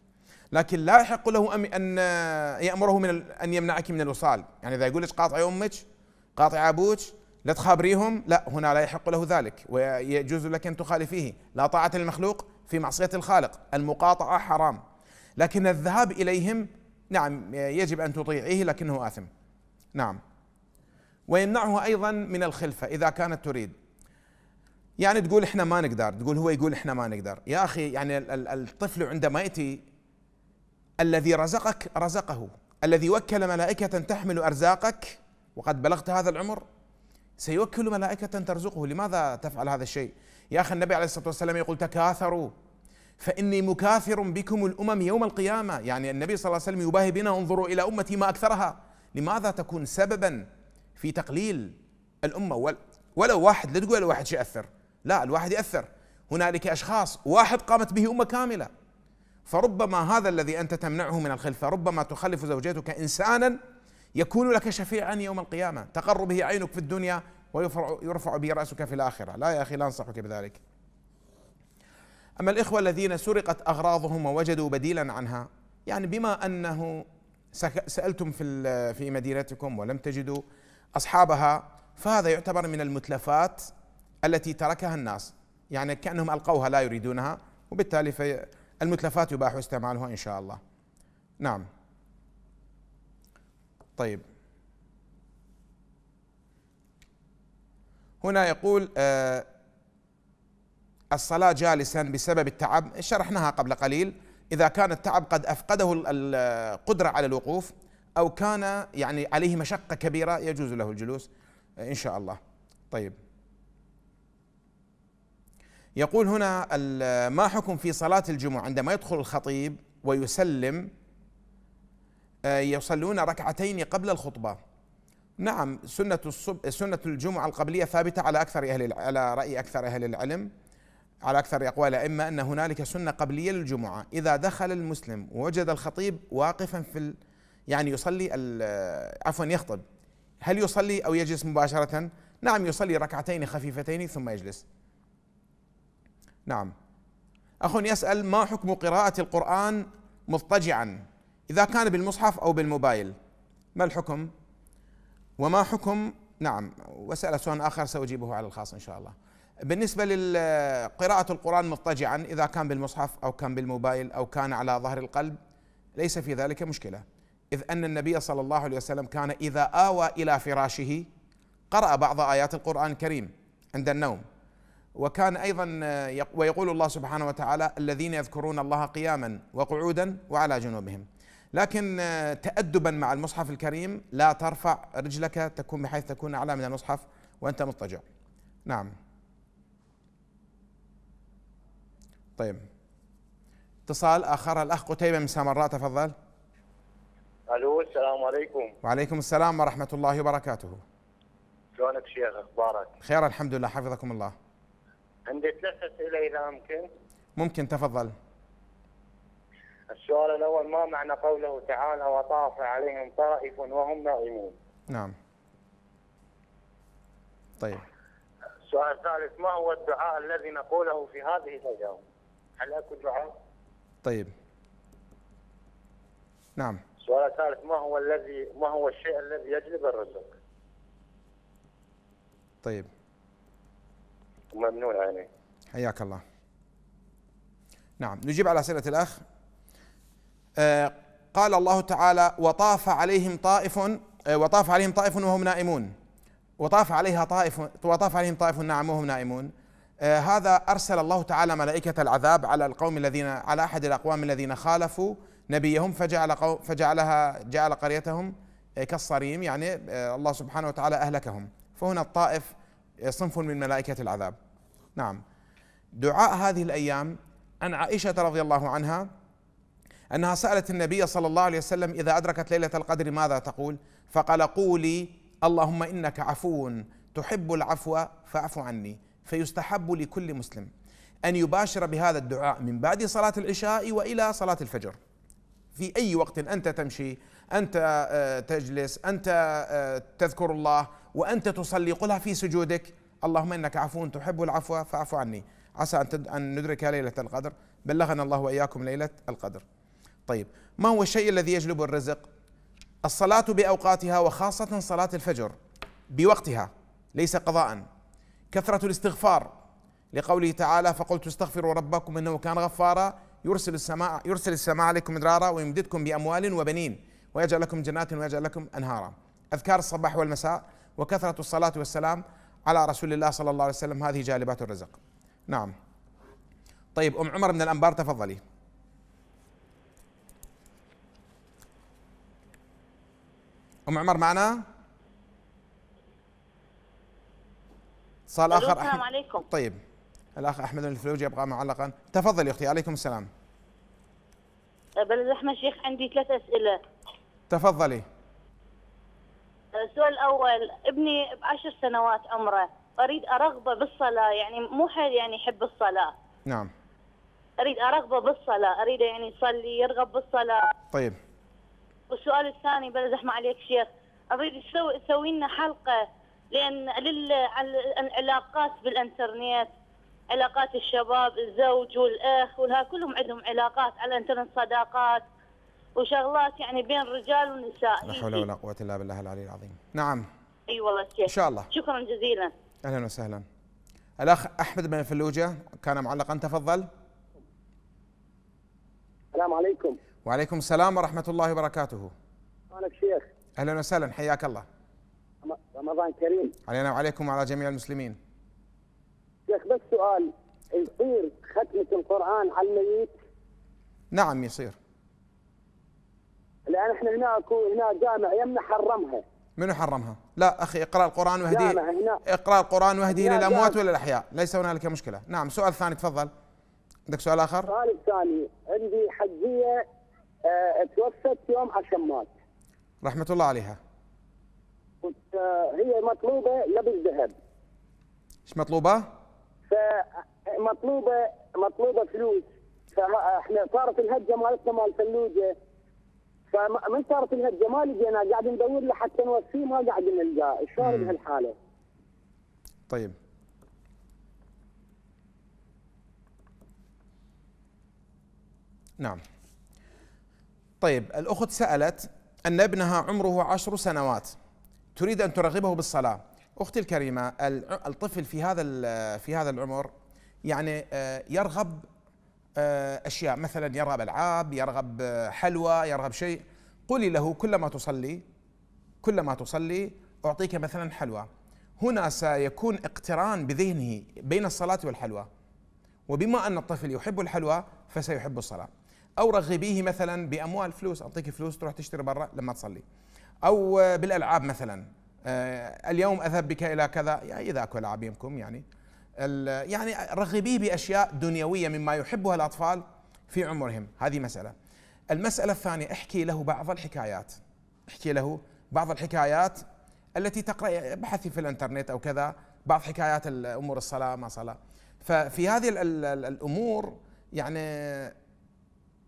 لكن لا يحق له ان يامره من ان يمنعك من الوصال يعني اذا يقول لك قاطعي امك قاطعي ابوك لا تخابريهم لا هنا لا يحق له ذلك ويجوز لك ان تخالفيه لا طاعه للمخلوق في معصيه الخالق المقاطعه حرام لكن الذهاب اليهم نعم يجب ان تطيعيه لكنه اثم نعم ويمنعه ايضا من الخلفه اذا كانت تريد يعني تقول احنا ما نقدر تقول هو يقول احنا ما نقدر يا اخي يعني الطفل عندما ياتي الذي رزقك رزقه الذي وكل ملائكة تحمل أرزاقك وقد بلغت هذا العمر سيوكل ملائكة ترزقه لماذا تفعل هذا الشيء يا أخي النبي عليه الصلاة والسلام يقول تكاثروا فإني مكاثر بكم الأمم يوم القيامة يعني النبي صلى الله عليه وسلم يباهي بنا انظروا إلى أمتي ما أكثرها لماذا تكون سببا في تقليل الأمة ولو واحد لا تقول الواحد شيء أثر لا الواحد يأثر هنالك أشخاص واحد قامت به أمة كاملة فربما هذا الذي انت تمنعه من الخلفه ربما تخلف زوجتك انسانا يكون لك شفيعا يوم القيامه تقر به عينك في الدنيا ويرفع به راسك في الاخره لا يا اخي لا انصحك بذلك اما الاخوه الذين سرقت اغراضهم ووجدوا بديلا عنها يعني بما انه سالتم في في مدينتكم ولم تجدوا اصحابها فهذا يعتبر من المتلفات التي تركها الناس يعني كانهم القوها لا يريدونها وبالتالي في المتلفات يباح استعمالها إن شاء الله نعم طيب هنا يقول آه، الصلاة جالسا بسبب التعب شرحناها قبل قليل إذا كان التعب قد أفقده القدرة على الوقوف أو كان يعني عليه مشقة كبيرة يجوز له الجلوس إن شاء الله طيب يقول هنا ما حكم في صلاة الجمعة عندما يدخل الخطيب ويسلم آه، يصلون ركعتين قبل الخطبة نعم سنة الصب سنة الجمعة القبلية ثابتة على أكثر أهل على رأي أكثر أهل العلم على أكثر أقوال الأئمة أن هنالك سنة قبلية للجمعة إذا دخل المسلم ووجد الخطيب واقفا في ال يعني يصلي عفوا يخطب هل يصلي أو يجلس مباشرة؟ نعم يصلي ركعتين خفيفتين ثم يجلس نعم أخ يسأل ما حكم قراءة القرآن مضطجعا إذا كان بالمصحف أو بالموبايل ما الحكم وما حكم نعم وسأل سؤال آخر سأجيبه على الخاص إن شاء الله بالنسبة لقراءة القرآن مضطجعا إذا كان بالمصحف أو كان بالموبايل أو كان على ظهر القلب ليس في ذلك مشكلة إذ أن النبي صلى الله عليه وسلم كان إذا آوى إلى فراشه قرأ بعض آيات القرآن الكريم عند النوم وكان ايضا آه، ويقول الله سبحانه وتعالى الذين يذكرون الله قياما وقعودا وعلى جنوبهم لكن آه، تأدبا مع المصحف الكريم لا ترفع رجلك تكون بحيث تكون أعلى من المصحف وأنت مضطجع نعم طيب اتصال آخر الأخ قتيبة من سامراء تفضل ألو السلام عليكم وعليكم السلام ورحمة الله وبركاته شلونك شيخ أخبارك خير الحمد لله حفظكم الله عندي ثلاث اسئله اذا ممكن ممكن تفضل السؤال الاول ما معنى قوله تعالى وطاف عليهم طائف وهم نائمون نعم طيب السؤال الثالث ما هو الدعاء الذي نقوله في هذه الايام هل اكو دعاء طيب نعم السؤال الثالث ما هو الذي ما هو الشيء الذي يجلب الرزق طيب وممنون عليك حياك الله نعم نجيب على اسئله الاخ آه قال الله تعالى وطاف عليهم طائف آه وطاف عليهم طائف وهم نائمون وطاف عليها طائف وطاف عليهم طائف نعم وهم نائمون آه هذا ارسل الله تعالى ملائكه العذاب على القوم الذين على احد الاقوام الذين خالفوا نبيهم فجعل فجعلها جعل قريتهم آه، كالصريم يعني آه، الله سبحانه وتعالى اهلكهم فهنا الطائف آه، صنف من ملائكه العذاب نعم دعاء هذه الايام عن عائشه رضي الله عنها انها سالت النبي صلى الله عليه وسلم اذا ادركت ليله القدر ماذا تقول؟ فقال قولي اللهم انك عفو تحب العفو فاعف عني فيستحب لكل مسلم ان يباشر بهذا الدعاء من بعد صلاه العشاء والى صلاه الفجر. في اي وقت انت تمشي، انت آه، تجلس، انت آه، تذكر الله وانت تصلي قلها في سجودك اللهم انك عفو تحب العفو فاعف عني عسى ان ان ندرك ليله القدر بلغنا الله واياكم ليله القدر. طيب ما هو الشيء الذي يجلب الرزق؟ الصلاه باوقاتها وخاصه صلاه الفجر بوقتها ليس قضاء. كثره الاستغفار لقوله تعالى فقلت استغفروا ربكم انه كان غفارا يرسل السماء يرسل السماء عليكم مدرارا ويمددكم باموال وبنين ويجعل لكم جنات ويجعل لكم انهارا. اذكار الصباح والمساء وكثره الصلاه والسلام على رسول الله صلى الله عليه وسلم هذه جالبات الرزق نعم طيب أم عمر من الأنبار تفضلي أم عمر معنا صار آخر السلام عليكم طيب الأخ أحمد الفلوجي يبقى معلقا تفضلي أختي عليكم السلام بل الرحمن شيخ عندي ثلاث أسئلة تفضلي السؤال الأول ابني بعشر سنوات عمره أريد أرغبه بالصلاة يعني مو حيل يعني يحب الصلاة نعم أريد أرغبه بالصلاة أريده يعني يصلي يرغب بالصلاة طيب والسؤال الثاني بلا زحمة عليك شيخ أريد تسوي تسوي لنا حلقة لأن لل العلاقات بالإنترنت علاقات الشباب الزوج والأخ وها كلهم عندهم علاقات على الإنترنت صداقات وشغلات يعني بين رجال ونساء لا حول ولا قوه الا بالله العلي العظيم نعم اي أيوة والله شيخ ان شاء الله شكرا جزيلا اهلا وسهلا الاخ احمد بن فلوجه كان معلقا تفضل السلام عليكم وعليكم السلام ورحمه الله وبركاته انا شيخ اهلا وسهلا حياك الله رمضان كريم علينا وعليكم وعلى جميع المسلمين شيخ بس سؤال يصير ختمه القران على الميت نعم يصير لان احنا هنا هنا جامع يمنا حرمها منو حرمها؟ لا اخي اقرا القران واهديه اقرا القران واهديه للاموات ولا الاحياء ليس هنالك مشكله نعم سؤال ثاني تفضل عندك سؤال اخر؟ سؤال الثاني عندي حجيه آه، توفت يوم عشمات رحمه الله عليها آه، هي مطلوبه لبس ذهب ايش مطلوبه؟ مطلوبه مطلوبه فلوس فاحنا آه، صارت الهجه مالتنا مال ثلوجه فمن صارت لها الجمال جينا قاعد ندور له حتى نوفيه ما قاعد نلقاه شلون بهالحاله طيب نعم طيب الأخت سألت أن ابنها عمره عشر سنوات تريد أن ترغبه بالصلاة أختي الكريمة الطفل في هذا في هذا العمر يعني آه، يرغب آه، أشياء مثلا يرغب ألعاب يرغب آه، حلوى يرغب شيء قولي له كلما تصلي كلما تصلي أعطيك مثلا حلوى هنا سيكون اقتران بذهنه بين الصلاة والحلوى وبما أن الطفل يحب الحلوى فسيحب الصلاة أو رغبيه مثلا بأموال فلوس أعطيك فلوس تروح تشتري برا لما تصلي أو آه، بالألعاب مثلا اليوم أذهب بك إلى كذا يعني إذا أكو ألعاب يمكم يعني يعني رغبيه باشياء دنيويه مما يحبها الاطفال في عمرهم هذه مساله المساله الثانيه احكي له بعض الحكايات احكي له بعض الحكايات التي تقرا ابحثي في الانترنت او كذا بعض حكايات امور الصلاه ما صلاه ففي هذه الامور يعني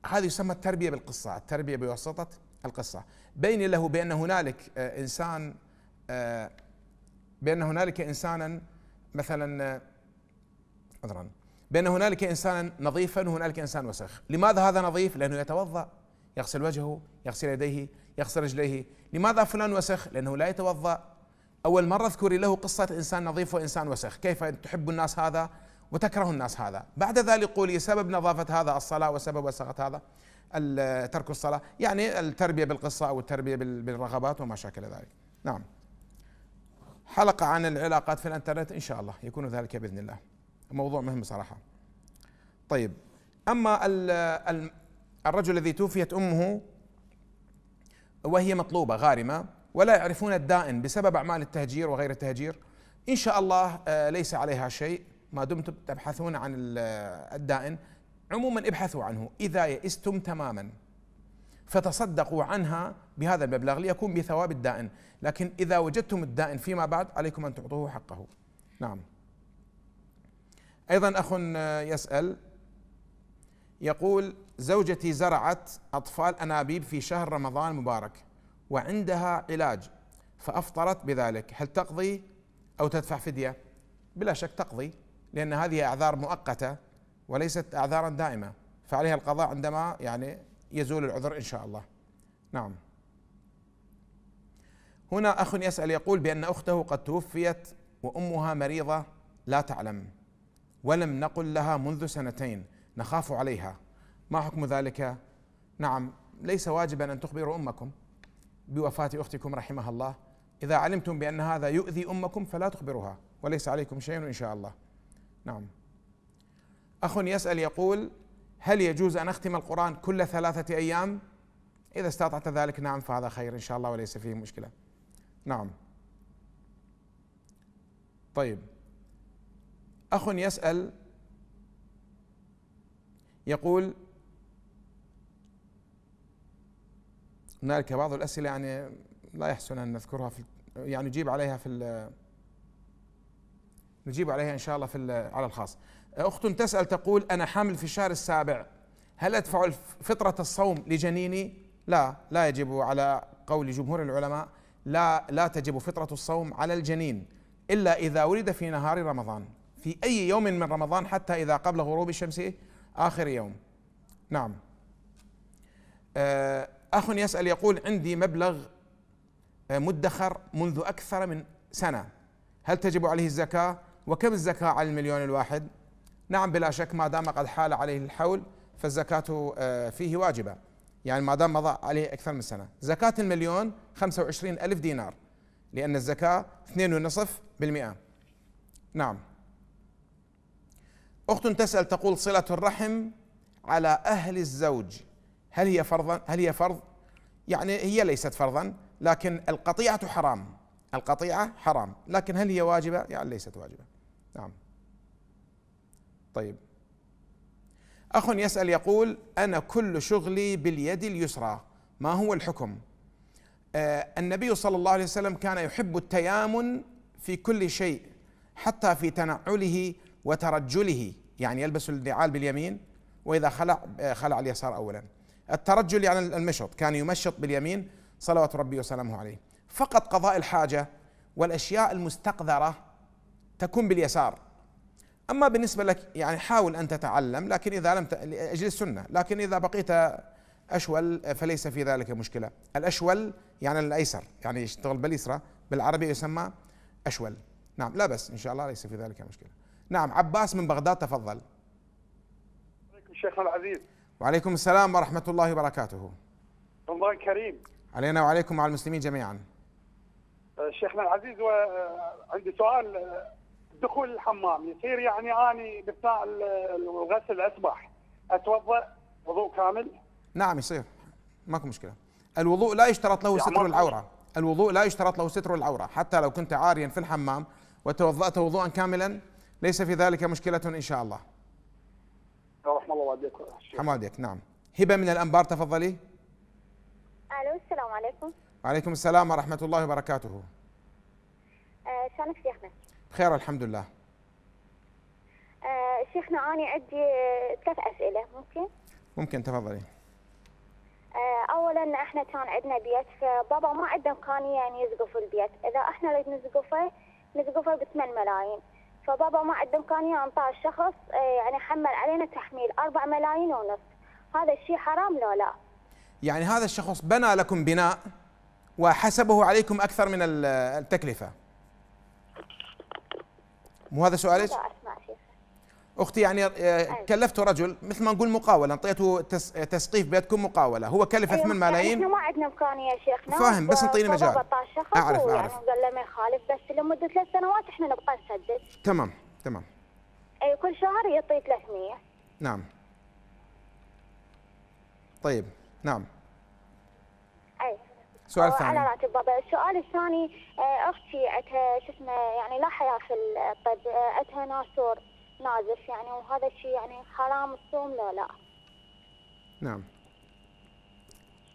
هذه يسمى التربيه بالقصه التربيه بواسطه القصه بين له بان هنالك آه، انسان آه، بان هنالك انسانا مثلا آه، عذرا بأن هنالك إنسانا نظيفا وهنالك إنسان وسخ لماذا هذا نظيف لأنه يتوضأ يغسل وجهه يغسل يديه يغسل رجليه لماذا فلان وسخ لأنه لا يتوضأ أول مرة اذكري له قصة إنسان نظيف وإنسان وسخ كيف تحب الناس هذا وتكره الناس هذا بعد ذلك قولي سبب نظافة هذا الصلاة وسبب وسخة هذا ترك الصلاة يعني التربية بالقصة أو التربية بالرغبات وما شاكل ذلك نعم حلقة عن العلاقات في الانترنت إن شاء الله يكون ذلك بإذن الله موضوع مهم صراحه طيب اما الرجل الذي توفيت امه وهي مطلوبه غارمه ولا يعرفون الدائن بسبب اعمال التهجير وغير التهجير ان شاء الله آه، ليس عليها شيء ما دمتم تبحثون عن الدائن عموما ابحثوا عنه اذا يئستم تماما فتصدقوا عنها بهذا المبلغ ليكون بثواب الدائن لكن اذا وجدتم الدائن فيما بعد عليكم ان تعطوه حقه نعم ايضا اخ يسال يقول زوجتي زرعت اطفال انابيب في شهر رمضان المبارك وعندها علاج فافطرت بذلك هل تقضي او تدفع فديه؟ بلا شك تقضي لان هذه اعذار مؤقته وليست اعذارا دائمه فعليها القضاء عندما يعني يزول العذر ان شاء الله. نعم. هنا اخ يسال يقول بان اخته قد توفيت وامها مريضه لا تعلم ولم نقل لها منذ سنتين نخاف عليها ما حكم ذلك نعم ليس واجبا ان تخبروا امكم بوفاه اختكم رحمها الله اذا علمتم بان هذا يؤذي امكم فلا تخبروها وليس عليكم شيء ان شاء الله نعم اخ يسال يقول هل يجوز ان اختم القران كل ثلاثه ايام اذا استطعت ذلك نعم فهذا خير ان شاء الله وليس فيه مشكله نعم طيب اخ يسال يقول هنالك بعض الاسئله يعني لا يحسن ان نذكرها في يعني نجيب عليها في نجيب عليها ان شاء الله في على الخاص اخت تسال تقول انا حامل في الشهر السابع هل ادفع فطره الصوم لجنيني لا لا يجب على قول جمهور العلماء لا لا تجب فطره الصوم على الجنين الا اذا ولد في نهار رمضان في أي يوم من رمضان حتى إذا قبل غروب الشمس إيه؟ آخر يوم نعم آه، أخ يسأل يقول عندي مبلغ آه، مدخر منذ أكثر من سنة هل تجب عليه الزكاة وكم الزكاة على المليون الواحد نعم بلا شك ما دام قد حال عليه الحول فالزكاة آه، فيه واجبة يعني ما دام مضى عليه أكثر من سنة زكاة المليون 25 ألف دينار لأن الزكاة 2.5% نعم أخت تسأل تقول صلة الرحم على أهل الزوج هل هي فرضا هل هي فرض يعني هي ليست فرضا لكن القطيعة حرام القطيعة حرام لكن هل هي واجبة يعني ليست واجبة نعم طيب أخ يسأل يقول أنا كل شغلي باليد اليسرى ما هو الحكم آه النبي صلى الله عليه وسلم كان يحب التيامن في كل شيء حتى في تنعله وترجله يعني يلبس النعال باليمين واذا خلع آه، خلع اليسار اولا الترجل يعني المشط كان يمشط باليمين صلوات ربي وسلامه عليه فقط قضاء الحاجه والاشياء المستقذره تكون باليسار اما بالنسبه لك يعني حاول ان تتعلم لكن اذا لم ت... لاجل السنه لكن اذا بقيت اشول آه، فليس في ذلك مشكله الاشول يعني الايسر يعني يشتغل باليسرى بالعربي يسمى اشول نعم لا بس ان شاء الله ليس في ذلك مشكله نعم عباس من بغداد تفضل عليكم شيخنا العزيز وعليكم السلام ورحمة الله وبركاته رمضان كريم علينا وعليكم وعلى المسلمين جميعا آه، شيخنا العزيز وعندي آه، سؤال آه، دخول الحمام يصير يعني اني باثناء الغسل اسبح اتوضا وضوء كامل؟ نعم يصير ماكو مشكله. الوضوء لا يشترط له يعني ستر العوره، الوضوء لا يشترط له ستر العوره، حتى لو كنت عاريا في الحمام وتوضات وضوءا كاملا ليس في ذلك مشكلة إن شاء الله رحم الله والديك حمادك نعم هبة من الأنبار تفضلي ألو السلام عليكم وعليكم السلام ورحمة الله وبركاته أه، شلونك شيخنا؟ بخير الحمد لله أه، شيخنا أنا عندي أه، ثلاث أسئلة ممكن؟ ممكن تفضلي اولا احنا كان عندنا بيت فبابا ما عنده امكانيه يعني يسقف البيت اذا احنا نريد نسقفه نسقفه ب 8 ملايين فبابا ما عنده امكانيه انطاه الشخص إيه، يعني حمل علينا تحميل 4 ملايين ونص هذا الشيء حرام لو لا يعني هذا الشخص بنى لكم بناء وحسبه عليكم اكثر من التكلفه مو هذا سؤالك؟ لا اسمع شيخ اختي يعني آه، أيوة. كلفت رجل مثل ما نقول مقاوله انطيته آه، تسقيف بيتكم مقاوله هو كلف 8 أيوة، يعني ملايين احنا ما عندنا امكانيه يا شيخنا فاهم بس انطيني مجال اعرف اعرف يعني قال له ما يخالف بس لمده ثلاث سنوات احنا نبقى نسدد تمام تمام اي أيوة، كل شهر يعطي 300 نعم طيب نعم اي سؤال ثاني على راتب بابا السؤال الثاني آه، اختي عندها شو اسمه يعني لا حياه في الطب عندها ناسور نازف يعني وهذا الشيء يعني حرام الصوم لا لا نعم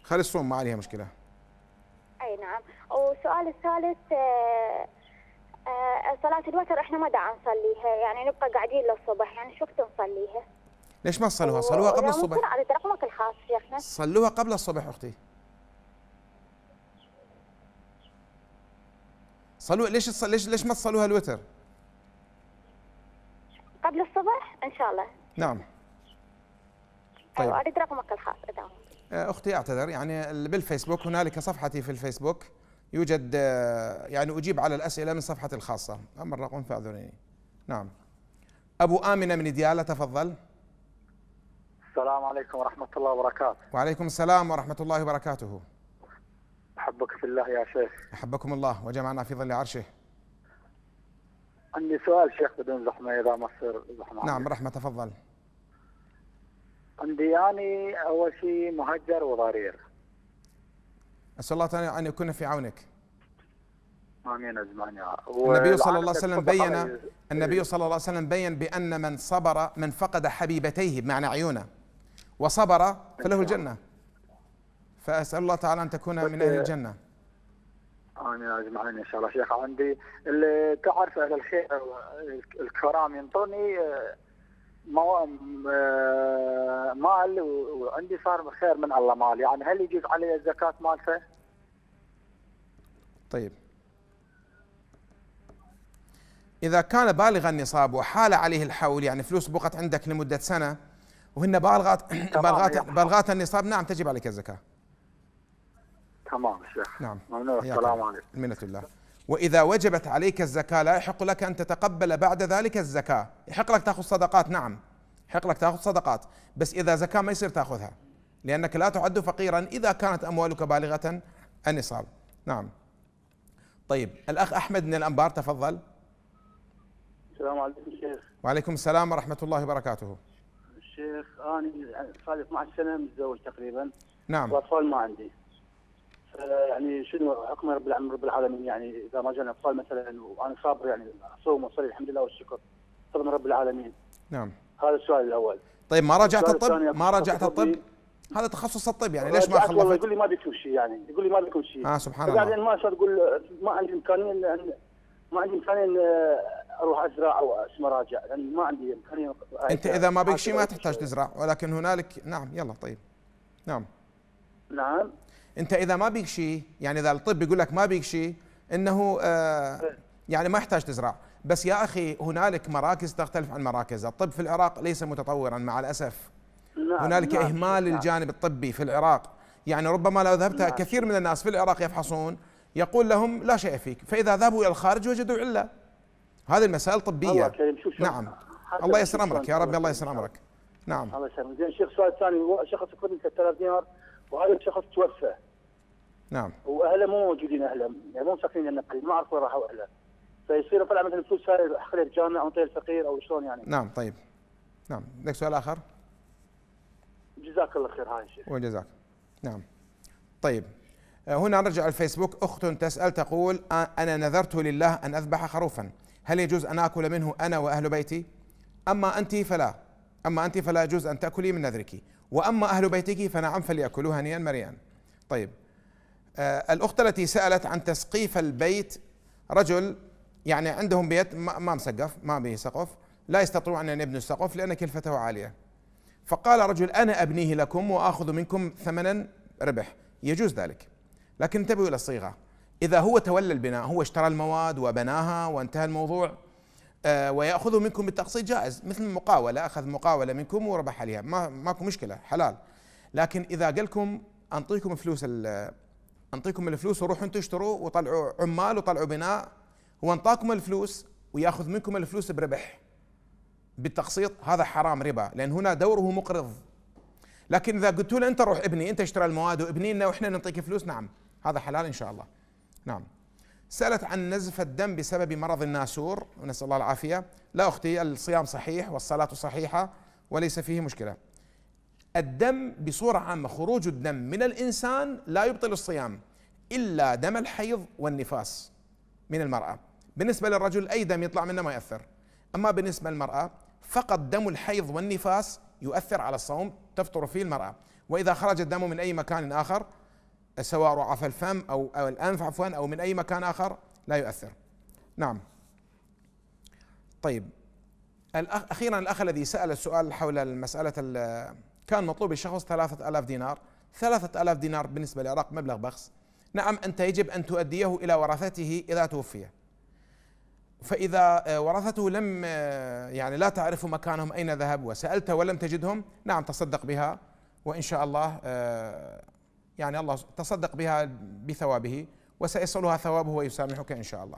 خلي الصوم ما عليها مشكله اي نعم والسؤال الثالث آه، آه، صلاة الوتر احنا ما دعا نصليها يعني نبقى قاعدين للصبح يعني شو وقت نصليها ليش ما تصلوها؟ صلوها قبل الصبح ممكن على رقمك الخاص شيخنا صلوها قبل الصبح اختي صلوا ليش ليش ليش ما تصلوها الوتر؟ قبل الصبح ان شاء الله نعم أيوة، طيب اريد رقمك الخاص آه، اختي اعتذر يعني بالفيسبوك هنالك صفحتي في الفيسبوك يوجد آه، يعني اجيب على الاسئله من صفحتي الخاصه اما الرقم فاعذروني نعم ابو امنه من دياله تفضل السلام عليكم ورحمه الله وبركاته وعليكم السلام ورحمه الله وبركاته احبك في الله يا شيخ احبكم الله وجمعنا في ظل عرشه عندي سؤال شيخ بدون زحمه اذا ما تصير زحمه نعم رحمه تفضل عندي يعني اول شيء مهجر وضرير اسال الله تعالى ان يكون في عونك امين اجمعين يا رب النبي صلى الله عليه وسلم بين إيه. النبي صلى الله عليه وسلم بين بان من صبر من فقد حبيبتيه بمعنى عيونه وصبر فله الجنه فاسال الله تعالى ان تكون من اهل الجنه انا اجمعين ان شاء الله شيخ عندي اللي تعرف اهل الخير الكرام ينطوني آه، ما آه، مال وعندي صار خير من الله مال يعني هل يجوز علي الزكاه مالته؟ طيب إذا كان بالغ النصاب وحال عليه الحول يعني فلوس بقت عندك لمدة سنة وهن بالغات بالغات بالغات النصاب نعم تجب عليك الزكاة. تمام شيخ نعم السلام عليكم منة الله وإذا وجبت عليك الزكاة لا يحق لك أن تتقبل بعد ذلك الزكاة يحق لك تأخذ صدقات نعم يحق لك تأخذ صدقات بس إذا زكاة ما يصير تأخذها لأنك لا تعد فقيرا إذا كانت أموالك بالغة النصاب نعم طيب الأخ أحمد من الأنبار تفضل السلام عليكم شيخ وعليكم السلام ورحمة الله وبركاته شيخ أنا صار 12 سنة متزوج تقريبا نعم وأطفال ما عندي آه، يعني شنو حكم رب العالمين رب العالمين يعني اذا ما جانا اطفال مثلا وانا صابر يعني اصوم واصلي الحمد لله والشكر فضل رب العالمين نعم هذا السؤال الاول طيب ما راجعت الطب ما راجعت الطب هذا تخصص الطب يعني ليش ما خلصت؟ والله يقول لي ما بيكم شيء يعني يقول لي ما بيكم شيء اه سبحان الله بعدين يعني ما صار تقول ما عندي امكانيه ان ما عندي امكانيه اروح ازرع او اسمه راجع لان يعني ما عندي امكانيه انت آه، اذا ما بك شيء ما تحتاج تزرع ولكن هنالك نعم يلا طيب نعم نعم انت اذا ما بيك شيء يعني اذا الطب يقول لك ما بيك شيء انه آه، يعني ما يحتاج تزرع بس يا اخي هنالك مراكز تختلف عن مراكز الطب في العراق ليس متطورا مع الاسف نعم هنالك نعم اهمال نعم الجانب الطبي في العراق يعني ربما لو ذهبت نعم كثير من الناس في العراق يفحصون يقول لهم لا شيء فيك فاذا ذهبوا الى الخارج وجدوا عله هذه المسائل طبيه الله نعم الله يسر امرك يا رب الله يسر امرك نعم الله يسلمك زين شيخ سؤال ثاني شخص يكون 3000 دينار وهذا الشخص توفى نعم واهله مو موجودين اهله يعني مو مسافرين النقل ما عرفوا راحوا اهله فيصير طلع مثلا فلوس هاي اخذها الجامع او طير او شلون يعني نعم طيب نعم لك سؤال اخر جزاك الله خير هاي الشيخ وجزاك نعم طيب آه، هنا نرجع الفيسبوك اخت تسال تقول آه، انا نذرت لله ان اذبح خروفا هل يجوز ان اكل منه انا واهل بيتي اما انت فلا اما انت فلا يجوز ان تاكلي من نذرك وأما أهل بيتك فنعم فليأكلوا هنيئا مريئا طيب آه، الأخت التي سألت عن تسقيف البيت رجل يعني عندهم بيت ما مسقف ما به سقف لا يستطيعون أن يبنوا السقف لأن كلفته عالية فقال رجل أنا أبنيه لكم وآخذ منكم ثمنا ربح يجوز ذلك لكن انتبهوا إلى الصيغة إذا هو تولى البناء هو اشترى المواد وبناها وانتهى الموضوع آه، ويأخذ منكم بالتقسيط جائز مثل المقاولة أخذ مقاولة منكم وربح عليها ما ماكو مشكلة حلال لكن إذا قال لكم أنطيكم فلوس أنطيكم الفلوس وروحوا أنتم اشتروا وطلعوا عمال وطلعوا بناء هو انطاكم الفلوس وياخذ منكم الفلوس بربح بالتقسيط هذا حرام ربا لأن هنا دوره مقرض لكن إذا قلت له أنت روح ابني أنت اشترى المواد وابني لنا وإحنا نعطيك فلوس نعم هذا حلال إن شاء الله نعم سألت عن نزف الدم بسبب مرض الناسور نسأل الله العافية لا أختي الصيام صحيح والصلاة صحيحة وليس فيه مشكلة الدم بصورة عامة خروج الدم من الإنسان لا يبطل الصيام إلا دم الحيض والنفاس من المرأة بالنسبة للرجل أي دم يطلع منه ما يأثر أما بالنسبة للمرأة فقط دم الحيض والنفاس يؤثر على الصوم تفطر فيه المرأة وإذا خرج الدم من أي مكان آخر سواء رعف الفم أو, أو الأنف عفوا أو من أي مكان آخر لا يؤثر نعم طيب الأخ أخيرا الأخ الذي سأل السؤال حول المسألة كان مطلوب الشخص ثلاثة ألاف دينار ثلاثة ألاف دينار بالنسبة للعراق مبلغ بخس نعم أنت يجب أن تؤديه إلى ورثته إذا توفي فإذا آه، ورثته لم آه، يعني لا تعرف مكانهم أين ذهب وسألت ولم تجدهم نعم تصدق بها وإن شاء الله آه، يعني الله تصدق بها بثوابه وسيصلها ثوابه ويسامحك إن شاء الله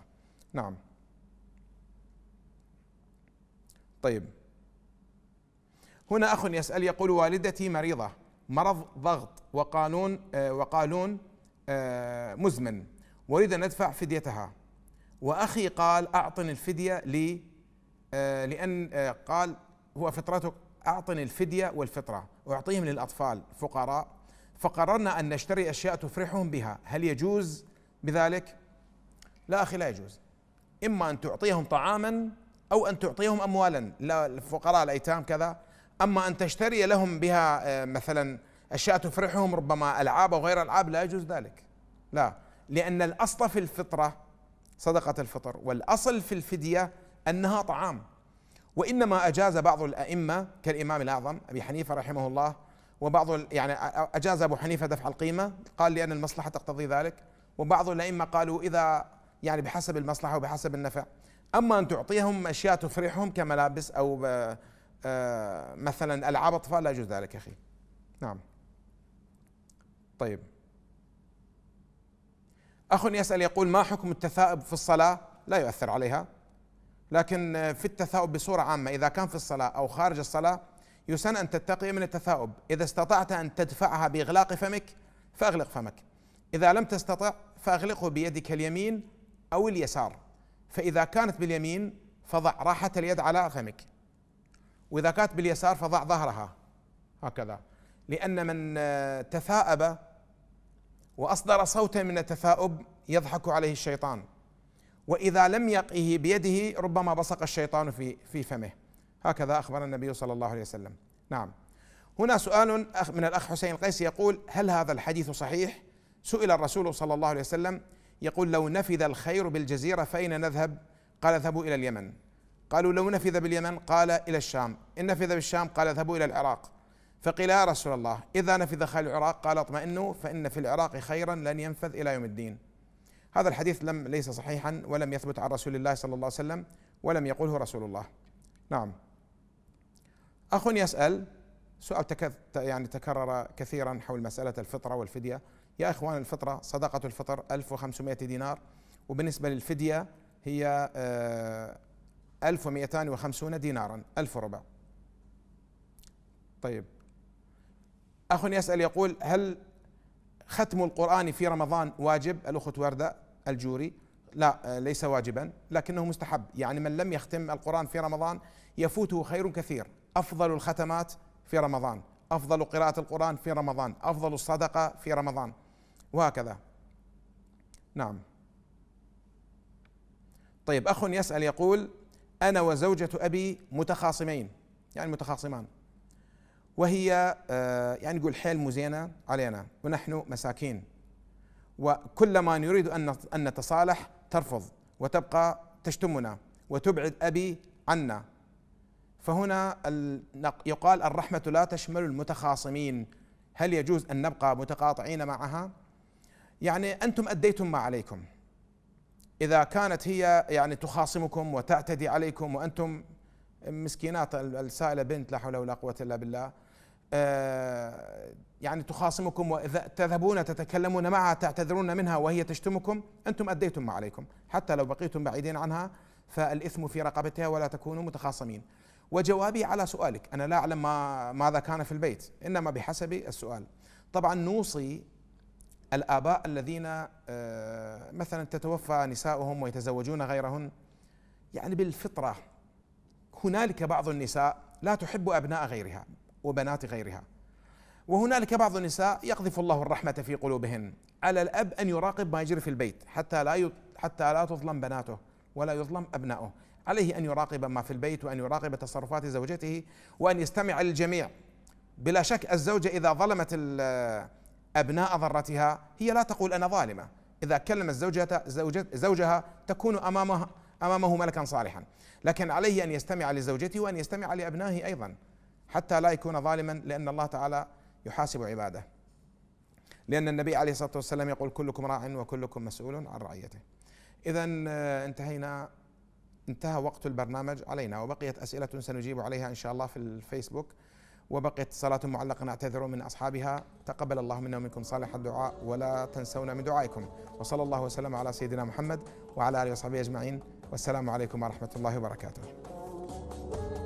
نعم طيب هنا أخ يسأل يقول والدتي مريضة مرض ضغط وقانون آه، وقالون آه، مزمن اريد أن أدفع فديتها وأخي قال أعطني الفدية لي آه، لأن قال هو فطرتك أعطني الفدية والفطرة اعطيهم للأطفال فقراء فقررنا أن نشتري أشياء تفرحهم بها هل يجوز بذلك؟ لا أخي لا يجوز إما أن تعطيهم طعاما أو أن تعطيهم أموالا الفقراء الأيتام كذا أما أن تشتري لهم بها آه، مثلا أشياء تفرحهم ربما ألعاب أو غير ألعاب لا يجوز ذلك لا لأن الأصل في الفطرة صدقة الفطر والأصل في الفدية أنها طعام وإنما أجاز بعض الأئمة كالإمام الأعظم أبي حنيفة رحمه الله وبعض يعني أجاز أبو حنيفة دفع القيمة قال لأن المصلحة تقتضي ذلك وبعض الأئمة قالوا إذا يعني بحسب المصلحة وبحسب النفع أما أن تعطيهم أشياء تفرحهم كملابس أو آه، آه، مثلا ألعاب أطفال لا يجوز ذلك أخي نعم طيب أخ يسأل يقول ما حكم التثاؤب في الصلاة لا يؤثر عليها لكن آه، في التثاؤب بصورة عامة إذا كان في الصلاة أو خارج الصلاة يسن أن تتقي من التثاؤب إذا استطعت أن تدفعها بإغلاق فمك فأغلق فمك إذا لم تستطع فأغلقه بيدك اليمين أو اليسار فإذا كانت باليمين فضع راحة اليد على فمك وإذا كانت باليسار فضع ظهرها هكذا لأن من تثاءب وأصدر صوتا من التثاؤب يضحك عليه الشيطان وإذا لم يقه بيده ربما بصق الشيطان في في فمه هكذا أخبر النبي صلى الله عليه وسلم نعم هنا سؤال من الأخ حسين القيسي يقول هل هذا الحديث صحيح سئل الرسول صلى الله عليه وسلم يقول لو نفذ الخير بالجزيرة فأين نذهب قال اذهبوا إلى اليمن قالوا لو نفذ باليمن قال إلى الشام إن نفذ بالشام قال اذهبوا إلى العراق فقيل يا رسول الله إذا نفذ خير العراق قال اطمئنوا فإن في العراق خيرا لن ينفذ إلى يوم الدين هذا الحديث لم ليس صحيحا ولم يثبت عن رسول الله صلى الله عليه وسلم ولم يقله رسول الله نعم اخ يسال سؤال يعني تكرر كثيرا حول مساله الفطره والفديه يا اخوان الفطره صدقه الفطر 1500 دينار وبالنسبه للفديه هي 1250 آه، دينارا ألف ربع طيب اخ يسال يقول هل ختم القران في رمضان واجب الاخت ورده الجوري لا آه، ليس واجبا لكنه مستحب يعني من لم يختم القران في رمضان يفوته خير كثير افضل الختمات في رمضان افضل قراءه القران في رمضان افضل الصدقه في رمضان وهكذا نعم طيب اخ يسال يقول انا وزوجه ابي متخاصمين يعني متخاصمان وهي آه، يعني يقول حيل مزينه علينا ونحن مساكين وكلما نريد ان نتصالح ترفض وتبقى تشتمنا وتبعد ابي عنا فهنا يقال الرحمة لا تشمل المتخاصمين هل يجوز أن نبقى متقاطعين معها يعني أنتم أديتم ما عليكم إذا كانت هي يعني تخاصمكم وتعتدي عليكم وأنتم مسكينات السائلة بنت لا حول ولا قوة إلا بالله آه، يعني تخاصمكم وإذا تذهبون تتكلمون معها تعتذرون منها وهي تشتمكم أنتم أديتم ما عليكم حتى لو بقيتم بعيدين عنها فالإثم في رقبتها ولا تكونوا متخاصمين وجوابي على سؤالك أنا لا أعلم ما ماذا كان في البيت إنما بحسب السؤال طبعا نوصي الآباء الذين آه، مثلا تتوفى نساؤهم ويتزوجون غيرهن يعني بالفطرة هنالك بعض النساء لا تحب أبناء غيرها وبنات غيرها وهنالك بعض النساء يقذف الله الرحمة في قلوبهن على الأب أن يراقب ما يجري في البيت حتى لا حتى لا تظلم بناته ولا يظلم أبنائه عليه أن يراقب ما في البيت وأن يراقب تصرفات زوجته وأن يستمع للجميع بلا شك الزوجة إذا ظلمت أبناء ضرتها هي لا تقول أنا ظالمة إذا كلم الزوجه زوجها تكون أمامها أمامه ملكا صالحا لكن عليه أن يستمع لزوجته وأن يستمع لأبنائه أيضا حتى لا يكون ظالما لأن الله تعالى يحاسب عباده لأن النبي عليه الصلاة والسلام يقول كلكم راع وكلكم مسؤول عن رعيته إذا آه، انتهينا انتهى وقت البرنامج علينا وبقيت أسئلة سنجيب عليها إن شاء الله في الفيسبوك وبقيت صلاة معلقة نعتذر من أصحابها تقبل الله منا ومنكم صالح الدعاء ولا تنسونا من دعائكم وصلى الله وسلم على سيدنا محمد وعلى آله وصحبه أجمعين والسلام عليكم ورحمة الله وبركاته